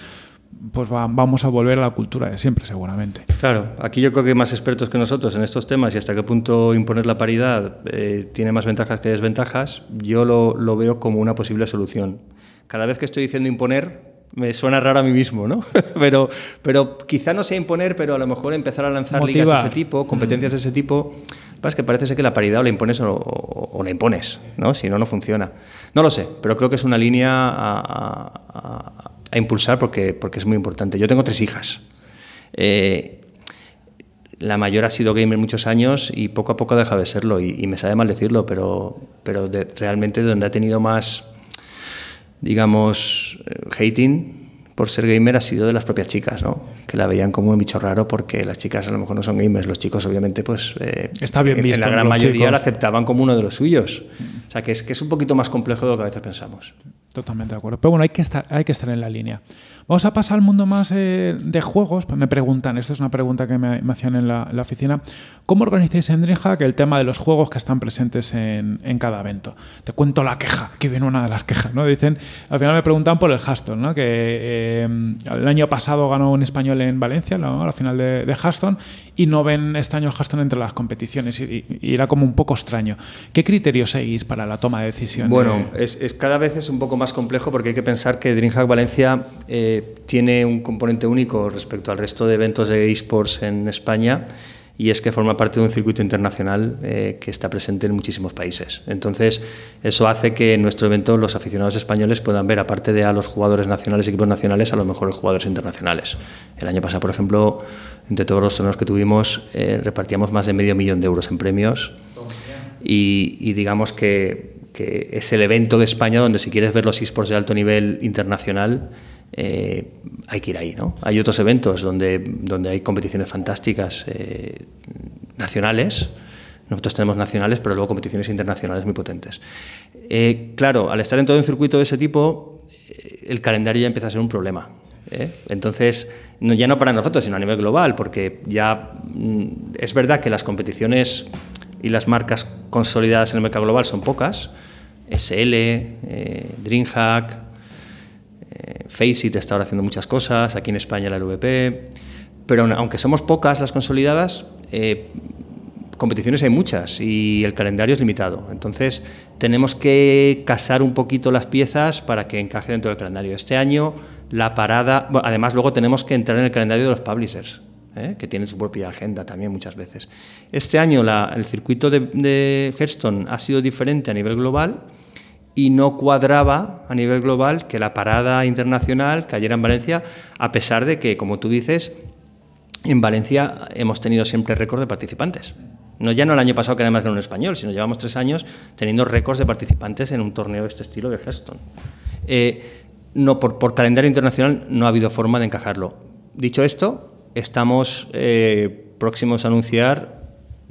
pues vamos a volver a la cultura de siempre, seguramente. Claro, aquí yo creo que más expertos que nosotros en estos temas y hasta qué punto imponer la paridad eh, tiene más ventajas que desventajas, yo lo, veo como una posible solución. Cada vez que estoy diciendo imponer, me suena raro a mí mismo, ¿no? pero, pero quizá no sea imponer, pero a lo mejor empezar a lanzar ligas de ese tipo, competencias de mm. ese tipo. Es que parece ser que la paridad o la impones o, la impones, ¿no? Si no, no funciona. No lo sé, pero creo que es una línea a a impulsar porque, porque es muy importante. Yo tengo tres hijas. Eh, la mayor ha sido gamer muchos años y poco a poco deja de serlo y, me sabe mal decirlo, pero, pero realmente donde ha tenido más, digamos, eh, hating por ser gamer ha sido de las propias chicas, ¿no? que la veían como un bicho raro porque las chicas a lo mejor no son gamers, los chicos obviamente pues eh, Está bien la gran mayoría la aceptaban como uno de los suyos. O sea que es, que es un poquito más complejo de lo que a veces pensamos. Totalmente de acuerdo. Pero bueno, hay que estar, hay que estar en la línea. Vamos a pasar al mundo más eh, de juegos. Pues me preguntan, esto es una pregunta que me, hacían en la, oficina, ¿cómo organizáis en Dreamhack el tema de los juegos que están presentes en, cada evento? Te cuento la queja, que viene una de las quejas, ¿no? Dicen, al final me preguntan por el Haston ¿no? Que eh, el año pasado ganó un español en Valencia, ¿no? final de, de y no ven este año el Haston entre las competiciones, y, era como un poco extraño. ¿Qué criterios seguís para la toma de decisiones? Bueno, es, cada vez es un poco más complejo porque hay que pensar que Dreamhack Valencia... Eh, tiene un componente único respecto al resto de eventos de esports en España y es que forma parte de un circuito internacional eh, que está presente en muchísimos países. Entonces, eso hace que en nuestro evento los aficionados españoles puedan ver, aparte de a los jugadores nacionales y equipos nacionales, a los mejores jugadores internacionales. El año pasado, por ejemplo, entre todos los torneos que tuvimos, eh, repartíamos más de medio millón de euros en premios. Y, digamos que, que, es el evento de España donde si quieres ver los esports de alto nivel internacional, eh, hay que ir ahí, ¿no? Hay otros eventos donde, donde hay competiciones fantásticas eh, nacionales. Nosotros tenemos nacionales, pero luego competiciones internacionales muy potentes. Eh, claro, al estar en todo un circuito de ese tipo, el calendario ya empieza a ser un problema. Entonces, no, ya no para nosotros, sino a nivel global, porque ya mm, es verdad que las competiciones y las marcas consolidadas en el mercado global son pocas. SL, eh, DreamHack, Faceit está ahora haciendo muchas cosas, aquí en España la LVP, pero aunque somos pocas las consolidadas, eh, competiciones hay muchas y el calendario es limitado. Entonces tenemos que casar un poquito las piezas para que encaje dentro del calendario. Este año la parada, además luego tenemos que entrar en el calendario de los publishers. ¿eh? que tienen su propia agenda también muchas veces. Este año el circuito de, de ha sido diferente a nivel global, y no cuadraba a nivel global que la parada internacional cayera en Valencia, a pesar de que, como tú dices, en Valencia hemos tenido siempre récord de participantes. No ya no el año pasado que además era un español, sino llevamos tres años teniendo récords de participantes en un torneo de este estilo de Hearthstone. Eh, no, por, por, calendario internacional no ha habido forma de encajarlo. Dicho esto, estamos eh, próximos a anunciar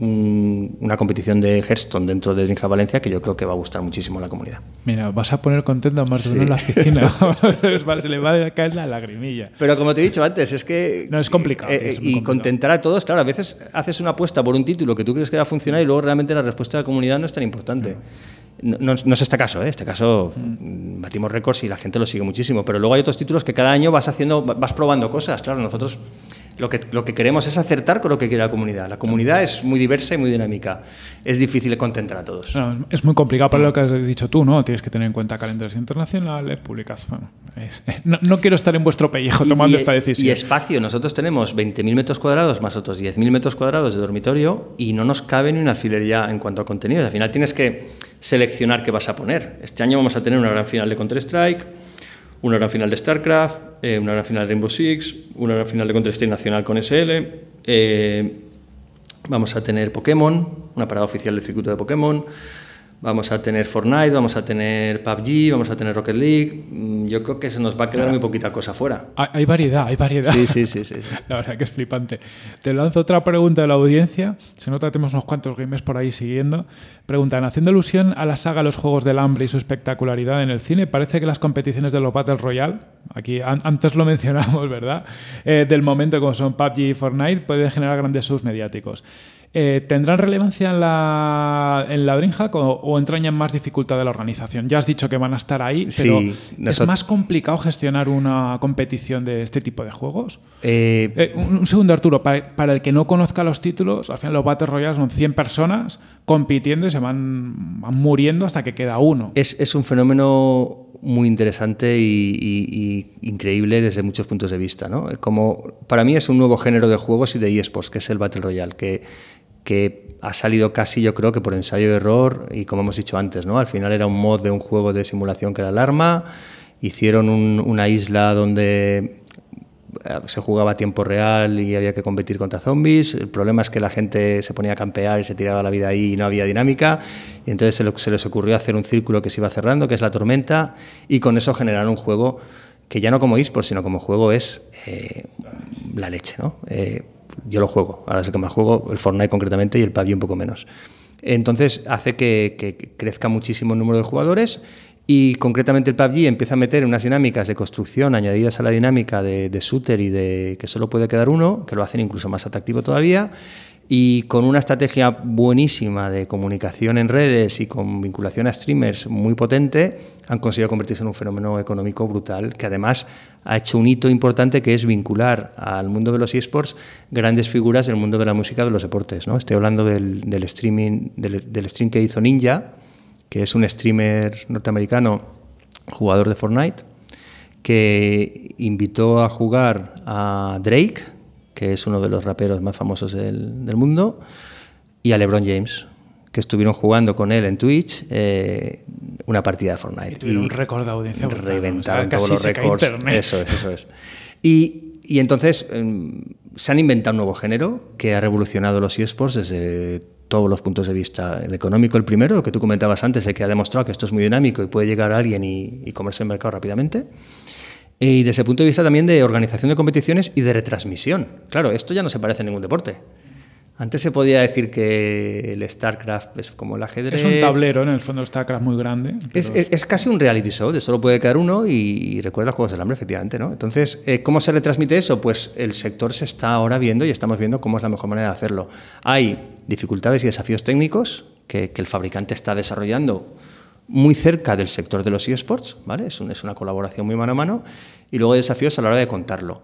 una competición de Hearthstone dentro de Drinja Valencia que yo creo que va a gustar muchísimo a la comunidad. Mira, vas a poner contento a más de uno en la oficina. Se le va a caer la lagrimilla. Pero como te he dicho antes, es que... No, es complicado. Eh, eh, y contentar a todos, claro, a veces haces una apuesta por un título que tú crees que va a funcionar y luego realmente la respuesta de la comunidad no es tan importante. No, es este caso, ¿eh? este caso mm. batimos récords y la gente lo sigue muchísimo, pero luego hay otros títulos que cada año vas haciendo, vas probando cosas, claro, nosotros lo que, queremos es acertar con lo que quiere la comunidad. La comunidad es muy diversa y muy dinámica. Es difícil contentar a todos. es muy complicado para lo que has dicho tú, ¿no? Tienes que tener en cuenta calendarios internacionales, publicación. Eh, no, quiero estar en vuestro pellejo tomando esta decisión. Y espacio. Nosotros tenemos 20.000 metros cuadrados más otros 10.000 metros cuadrados de dormitorio y no nos cabe ni una alfilería en cuanto a contenidos. Al final tienes que seleccionar qué vas a poner. Este año vamos a tener una gran final de Counter-Strike una gran final de StarCraft, eh, una gran final de Rainbow Six, una gran final de Counter-Strike Nacional con SL. Eh, vamos a tener Pokémon, una parada oficial del circuito de Pokémon vamos a tener Fortnite, vamos a tener PUBG, vamos a tener Rocket League. Mm, yo creo que se nos va a quedar muy poquita cosa fuera. Hay variedad, hay variedad. Sí, sí, sí, sí, La verdad que es flipante. Te lanzo otra pregunta de la audiencia. Se nota tratemos tenemos unos cuantos gamers por ahí siguiendo. Preguntan, haciendo alusión a la saga Los Juegos del Hambre y su espectacularidad en el cine, parece que las competiciones de los Battle Royale, aquí antes lo mencionamos, ¿verdad? Eh, del momento como son PUBG y Fortnite, pueden generar grandes shows mediáticos. Eh, ¿tendrán relevancia en la, en la DreamHack o, entrañan más dificultad de la organización? Ya has dicho que van a estar ahí, pero ¿es más complicado gestionar una competición de este tipo de juegos? Eh, eh, un, segundo, Arturo, para, el que no conozca los títulos, al final los Battle Royales son 100 personas compitiendo y se van, muriendo hasta que queda uno. Es, un fenómeno muy interesante y, increíble desde muchos puntos de vista. ¿no? Como, para mí es un nuevo género de juegos y de eSports, que es el Battle Royale, que, que ha salido casi, yo creo que por ensayo y error, y como hemos dicho antes, ¿no? al final era un mod de un juego de simulación que era alarma. arma. Hicieron una isla donde eh, se jugaba a tiempo real y había que competir contra zombies. El problema es que la gente se ponía a campear y se tiraba la vida ahí y no había dinámica. Y entonces se, se les ocurrió hacer un círculo que se iba cerrando, que es la tormenta, y con eso generaron un juego que ya no como eSport, sino como juego es eh, la leche, ¿no? Eh, yo lo juego, ahora es el que más juego, el Fortnite concretamente y el PUBG un poco menos. Entonces hace que, que crezca muchísimo el número de jugadores y concretamente el PUBG empieza a meter unas dinámicas de construcción añadidas a la dinámica de, de shooter y de que solo puede quedar uno, que lo hacen incluso más atractivo todavía y con una estrategia buenísima de comunicación en redes y con vinculación a streamers muy potente, han conseguido convertirse en un fenómeno económico brutal que además ha hecho un hito importante que es vincular al mundo de los esports grandes figuras del mundo de la música de los deportes. ¿no? Estoy hablando del, streaming, del, del stream que hizo Ninja, que es un streamer norteamericano, jugador de Fortnite, que invitó a jugar a Drake, que es uno de los raperos más famosos del, mundo, y a LeBron James, que estuvieron jugando con él en Twitch eh, una partida de Fortnite. Y un récord de audiencia. reventaron todos los récords. Eso es, eso es. Y, entonces em, se han inventado un nuevo género que ha revolucionado los eSports desde todos los puntos de vista. El económico, el primero, lo que tú comentabas antes, el que ha demostrado que esto es muy dinámico y puede llegar a alguien y, comerse el mercado rápidamente. Y desde el punto de vista también de organización de competiciones y de retransmisión. Claro, esto ya no se parece a ningún deporte. Antes se podía decir que el StarCraft es como el ajedrez. Es un tablero, en el fondo el StarCraft muy grande. Es, casi un reality show, de solo puede quedar uno y, recuerda Juegos del Hambre, efectivamente. ¿no? Entonces, eh, ¿cómo se retransmite eso? Pues el sector se está ahora viendo y estamos viendo cómo es la mejor manera de hacerlo. Hay dificultades y desafíos técnicos que, el fabricante está desarrollando muy cerca del sector de los eSports, ¿vale? Es, es, una colaboración muy mano a mano, y luego desafíos a la hora de contarlo.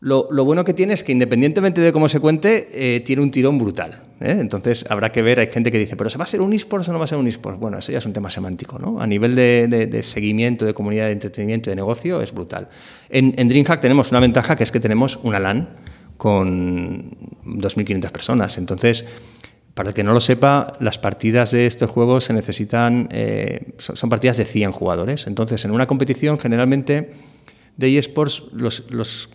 Lo, bueno que tiene es que independientemente de cómo se cuente, eh, tiene un tirón brutal. ¿eh? Entonces habrá que ver, hay gente que dice, pero ¿se va a ser un eSports o no va a ser un eSports? Bueno, eso ya es un tema semántico, ¿no? A nivel de, seguimiento, de comunidad, de entretenimiento, de negocio, es brutal. En, en DreamHack tenemos una ventaja que es que tenemos una LAN con 2.500 personas. Entonces, para el que no lo sepa, las partidas de estos juegos se necesitan, eh, son partidas de 100 jugadores. Entonces, en una competición generalmente de eSports los, los,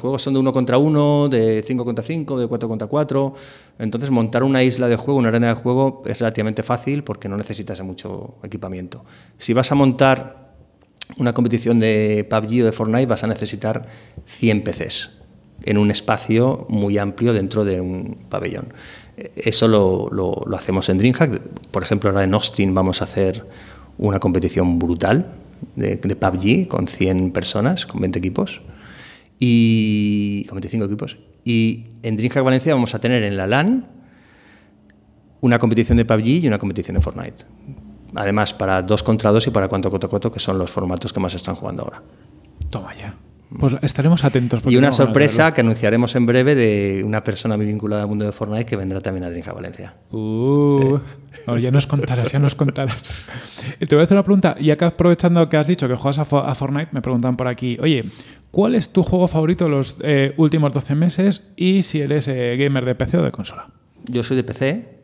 juegos son de 1 contra 1, de 5 contra 5, de 4 contra 4. Entonces, montar una isla de juego, una arena de juego, es relativamente fácil porque no necesitas mucho equipamiento. Si vas a montar una competición de PUBG o de Fortnite, vas a necesitar 100 PCs en un espacio muy amplio dentro de un pabellón. Eso lo, lo, hacemos en DreamHack. Por ejemplo, ahora en Austin vamos a hacer una competición brutal de, PUBG con 100 personas, con 20 equipos y con 25 equipos. Y en DreamHack Valencia vamos a tener en la LAN una competición de PUBG y una competición de Fortnite. Además, para dos contra 2 y para cuanto contra cuatro que son los formatos que más están jugando ahora. Toma ya. Pues estaremos atentos. Y una sorpresa que anunciaremos en breve de una persona muy vinculada al mundo de Fortnite que vendrá también a Drinja Valencia. Uh, eh. no, ya nos contarás, ya nos contarás. Te voy a hacer una pregunta, y acá aprovechando que has dicho que juegas a, Fortnite, me preguntan por aquí, oye, ¿cuál es tu juego favorito de los eh, últimos 12 meses y si eres eh, gamer de PC o de consola? Yo soy de PC,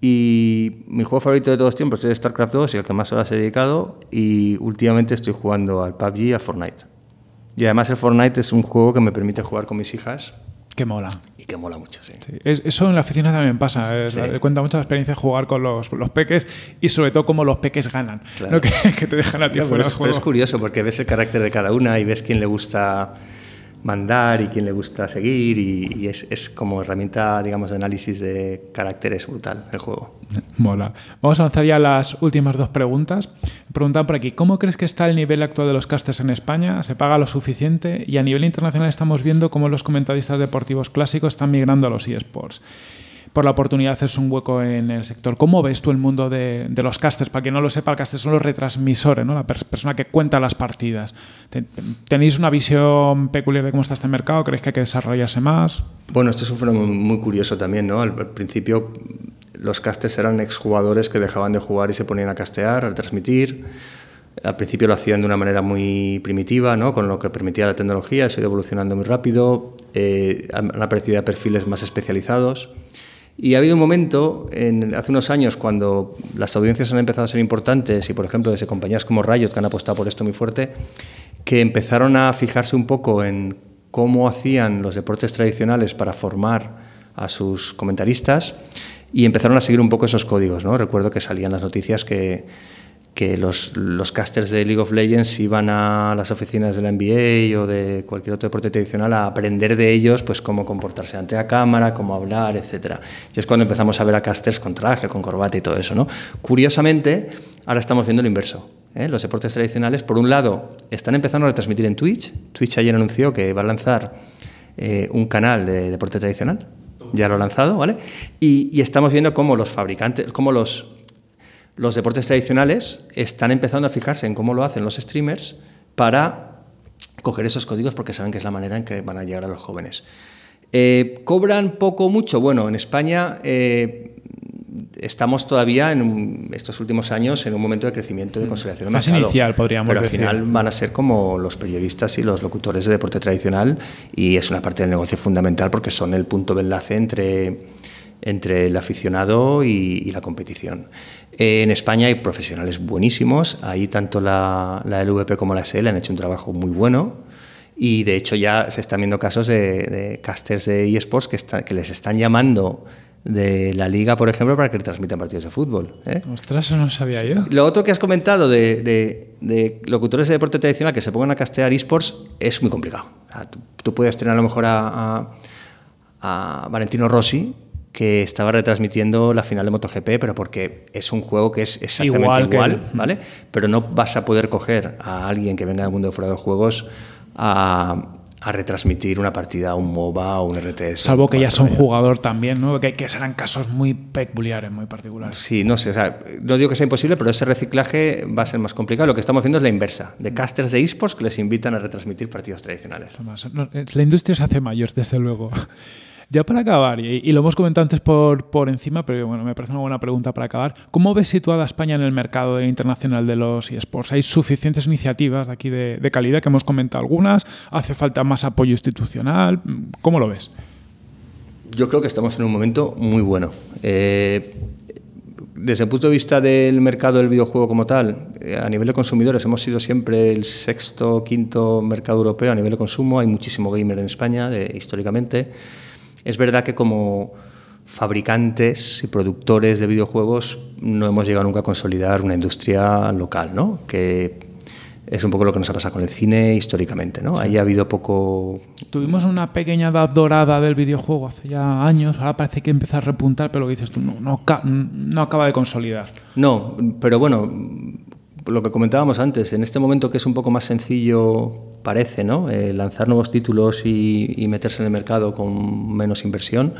y mi juego favorito de todos los tiempos es StarCraft 2 y el que más horas he dedicado. Y últimamente estoy jugando al PUBG y al Fortnite. Y además el Fortnite es un juego que me permite jugar con mis hijas. Que mola. Y que mola mucho, sí. Eso en la oficina también pasa. Eh, eh, cuenta mucho la experiencia de jugar con los, los, peques y sobre todo cómo los peques ganan. Claro. ¿no? Que, te dejan a ti fuera. es, es curioso porque ves el carácter de cada una y ves quién le gusta mandar y quién le gusta seguir y, es, como herramienta, digamos, de análisis de caracteres brutal el juego. Mola. Vamos a lanzar ya las últimas dos preguntas. pregunta por aquí, ¿cómo crees que está el nivel actual de los casters en España? ¿Se paga lo suficiente? Y a nivel internacional estamos viendo cómo los comentaristas deportivos clásicos están migrando a los eSports por la oportunidad de hacerse un hueco en el sector. ¿Cómo ves tú el mundo de, los casters? Para quien no lo sepa, el caster son los retransmisores, ¿no? la persona que cuenta las partidas. ¿Tenéis una visión peculiar de cómo está este mercado? ...¿crees que hay que desarrollarse más? Bueno, esto es un fenómeno muy curioso también. ¿no? Al, principio los casters eran exjugadores que dejaban de jugar y se ponían a castear, a transmitir. Al principio lo hacían de una manera muy primitiva, ¿no? con lo que permitía la tecnología, se ha ido evolucionando muy rápido, eh, han aparecido perfiles más especializados. Y ha habido un momento, hace unos años, cuando las audiencias han empezado a ser importantes y, por ejemplo, desde compañías como Riot, que han apostado por esto muy fuerte, que empezaron a fijarse un poco en cómo hacían los deportes tradicionales para formar a sus comentaristas y empezaron a seguir un poco esos códigos. ¿no? Recuerdo que salían las noticias que que los, casters de League of Legends iban a las oficinas de la NBA o de cualquier otro deporte tradicional a aprender de ellos pues cómo comportarse ante la cámara, cómo hablar, etc. Y es cuando empezamos a ver a casters con traje, con corbata y todo eso. ¿no? Curiosamente, ahora estamos viendo lo inverso. ¿eh? Los deportes tradicionales, por un lado, están empezando a retransmitir en Twitch. Twitch ayer anunció que va a lanzar eh, un canal de deporte tradicional. Ya lo ha lanzado, ¿vale? y estamos viendo cómo los fabricantes, cómo los los deportes tradicionales están empezando a fijarse en cómo lo hacen los streamers para coger esos códigos porque saben que es la manera en que van a llegar a los jóvenes. Eh, ¿Cobran poco mucho? Bueno, en España eh, estamos todavía en estos últimos años en un momento de crecimiento de mm. consolidación. más inicial, podríamos Pero al final van a ser como los periodistas y los locutores de deporte tradicional y es una parte del negocio fundamental porque son el punto de enlace entre entre el aficionado y la competición en España hay profesionales buenísimos, ahí tanto la, LVP como la SL e han hecho un trabajo muy bueno y de hecho ya se están viendo casos de, casters de eSports que, que les están llamando de la liga, por ejemplo, para que transmitan partidos de fútbol. ¿eh? Ostras, eso no sabía yo. Lo otro que has comentado de, locutores de deporte tradicional que se pongan a castear esports es muy complicado. tú, puedes tener a lo mejor a Valentino Rossi, que estaba retransmitiendo la final de MotoGP, pero porque es un juego que es exactamente igual, ¿vale? Pero no vas a poder coger a alguien que venga del mundo de fuera de juegos a, retransmitir una partida, un MOBA o un RTS. Salvo que ya son un jugador también, ¿no? Que, que, serán casos muy peculiares, muy particulares. Sí, no sé, no digo que sea imposible, pero ese reciclaje va a ser más complicado. Lo que estamos haciendo es la inversa, de mm. casters de esports que les invitan a retransmitir partidos tradicionales. Eh, la industria se hace mayor, desde luego. Ya para acabar, y, lo hemos comentado antes por, por, encima, pero bueno, me parece una buena pregunta para acabar. ¿Cómo ves situada España en el mercado internacional de los eSports? ¿Hay suficientes iniciativas aquí de, calidad que hemos comentado algunas? ¿Hace falta más apoyo institucional? ¿Cómo lo ves? Yo creo que estamos en un momento muy bueno. Eh, desde el punto de vista del mercado del videojuego como tal, eh, a nivel de consumidores hemos sido siempre el sexto, quinto mercado europeo a nivel de consumo. Hay muchísimo gamer en España de, históricamente. Es verdad que como fabricantes y productores de videojuegos no hemos llegado nunca a consolidar una industria local, ¿no? Que es un poco lo que nos ha pasado con el cine históricamente, ¿no? Ahí ha habido poco... Tuvimos una pequeña edad dorada del videojuego hace ya años, ahora parece que empieza a repuntar, pero lo que dices tú, no acaba de consolidar. No, pero bueno, lo que comentábamos antes, en este momento que es un poco más sencillo parece, ¿no? Eh, lanzar nuevos títulos y, meterse en el mercado con menos inversión,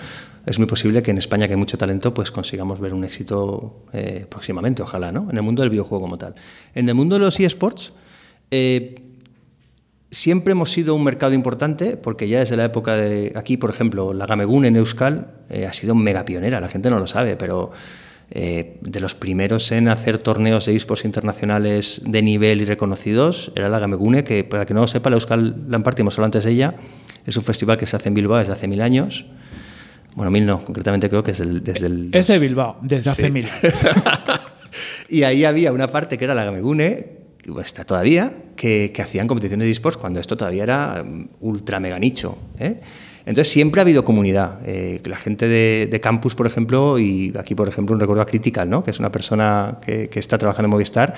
es muy posible que en España, que hay mucho talento, pues consigamos ver un éxito eh, próximamente, ojalá, ¿no? En el mundo del videojuego como tal. En el mundo de los eSports, eh, siempre hemos sido un mercado importante porque ya desde la época de aquí, por ejemplo, la Gamegun en Euskal ha sido mega pionera, la gente no lo sabe, pero eh, de los primeros en hacer torneos de esports internacionales de nivel y reconocidos, era la Gamegune, que para que no lo sepa, la Euskal la hemos hablado antes de ella, es un festival que se hace en Bilbao desde hace mil años. Bueno, mil no, concretamente creo que es desde el... Es de Bilbao, desde hace mil. y ahí había una parte que era la Gamegune, que está todavía, que, hacían competiciones de esports cuando esto todavía era mm, ultra mega nicho. ¿eh? Entonces siempre ha habido comunidad. Eh, la gente de, Campus, por ejemplo, y aquí, por ejemplo, un recuerdo a Critical, ¿no? que es una persona que, está trabajando en Movistar,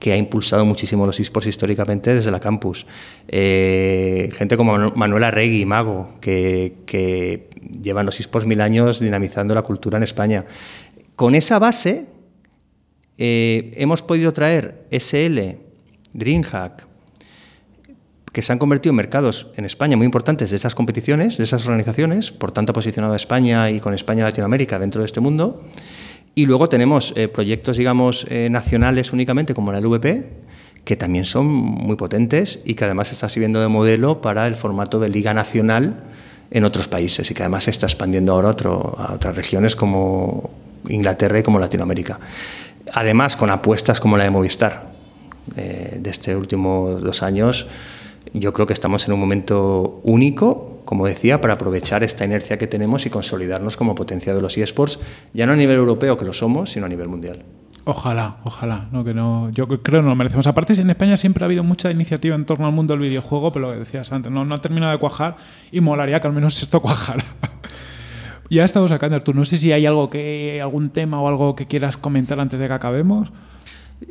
que ha impulsado muchísimo los esports históricamente desde la Campus. Eh, gente como Manuela Regui, Mago, que, llevan los esports mil años dinamizando la cultura en España. Con esa base eh, hemos podido traer SL, DreamHack, que se han convertido en mercados en España muy importantes de esas competiciones, de esas organizaciones, por tanto ha posicionado a España y con España Latinoamérica dentro de este mundo. Y luego tenemos eh, proyectos, digamos, eh, nacionales únicamente, como la LVP, que también son muy potentes y que además está sirviendo de modelo para el formato de liga nacional en otros países y que además se está expandiendo ahora otro, a otras regiones como Inglaterra y como Latinoamérica. Además, con apuestas como la de Movistar, eh, de este último dos años, yo creo que estamos en un momento único, como decía, para aprovechar esta inercia que tenemos y consolidarnos como potencia de los eSports, ya no a nivel europeo, que lo somos, sino a nivel mundial. Ojalá, ojalá, no que no, yo creo que no lo merecemos. Aparte, en España siempre ha habido mucha iniciativa en torno al mundo del videojuego, pero lo que decías antes, no, ha terminado de cuajar y molaría que al menos esto cuajara. ya estamos sacando, tú no sé si hay algo que, algún tema o algo que quieras comentar antes de que acabemos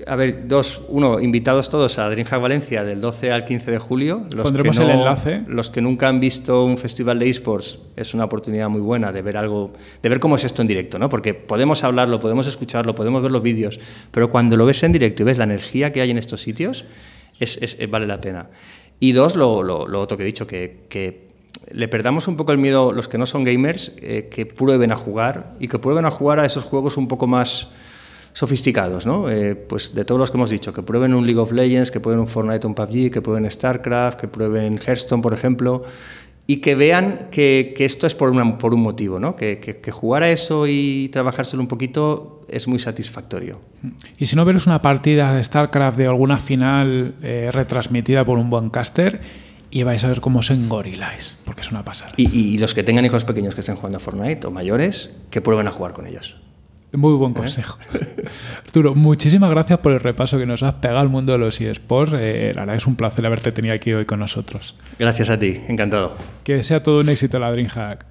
a ver, dos, uno, invitados todos a DreamHack Valencia del 12 al 15 de julio. Los Pondremos que el enlace. Los que nunca han visto un festival de esports es una oportunidad muy buena de ver algo, de ver cómo es esto en directo, ¿no? Porque podemos hablarlo, podemos escucharlo, podemos ver los vídeos, pero cuando lo ves en directo y ves la energía que hay en estos sitios, vale la pena. Y dos, lo, otro que he dicho, que, le perdamos un poco el miedo los que no son gamers, eh, que prueben a jugar y que prueben a jugar a esos juegos un poco más sofisticados, ¿no? Eh, pues de todos los que hemos dicho, que prueben un League of Legends, que prueben un Fortnite, un PUBG, que prueben StarCraft, que prueben Hearthstone, por ejemplo, y que vean que, esto es por, una, por un motivo, ¿no? Que, jugar a eso y trabajárselo un poquito es muy satisfactorio. Y si no veros una partida de StarCraft de alguna final eh, retransmitida por un buen caster, y vais a ver cómo se engoriláis, porque es una pasada. Y, y, los que tengan hijos pequeños que estén jugando a Fortnite o mayores, que prueben a jugar con ellos. Muy buen ¿Eh? consejo. Arturo, muchísimas gracias por el repaso que nos has pegado al mundo de los eSports. Eh, la verdad es un placer haberte tenido aquí hoy con nosotros. Gracias a ti, encantado. Que sea todo un éxito la DreamHack.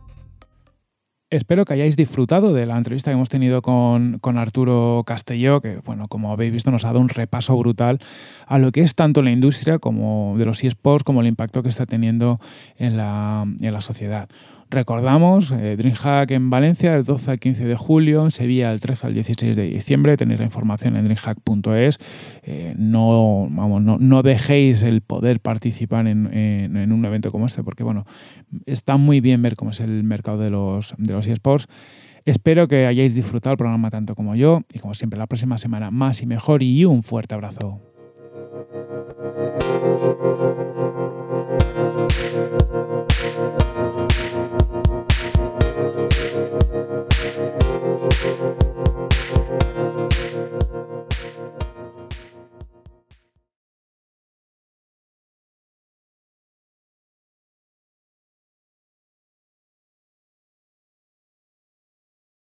Espero que hayáis disfrutado de la entrevista que hemos tenido con, Arturo Castelló, que, bueno, como habéis visto, nos ha dado un repaso brutal a lo que es tanto la industria como de los eSports, como el impacto que está teniendo en la, en la sociedad. Recordamos, eh, DreamHack en Valencia del 12 al 15 de julio, en Sevilla del 13 al 16 de diciembre. Tenéis la información en dreamhack.es. Eh, no, no, dejéis el poder participar en, un evento como este, porque bueno, está muy bien ver cómo es el mercado de los, de los eSports. Espero que hayáis disfrutado el programa tanto como yo y como siempre la próxima semana más y mejor y un fuerte abrazo.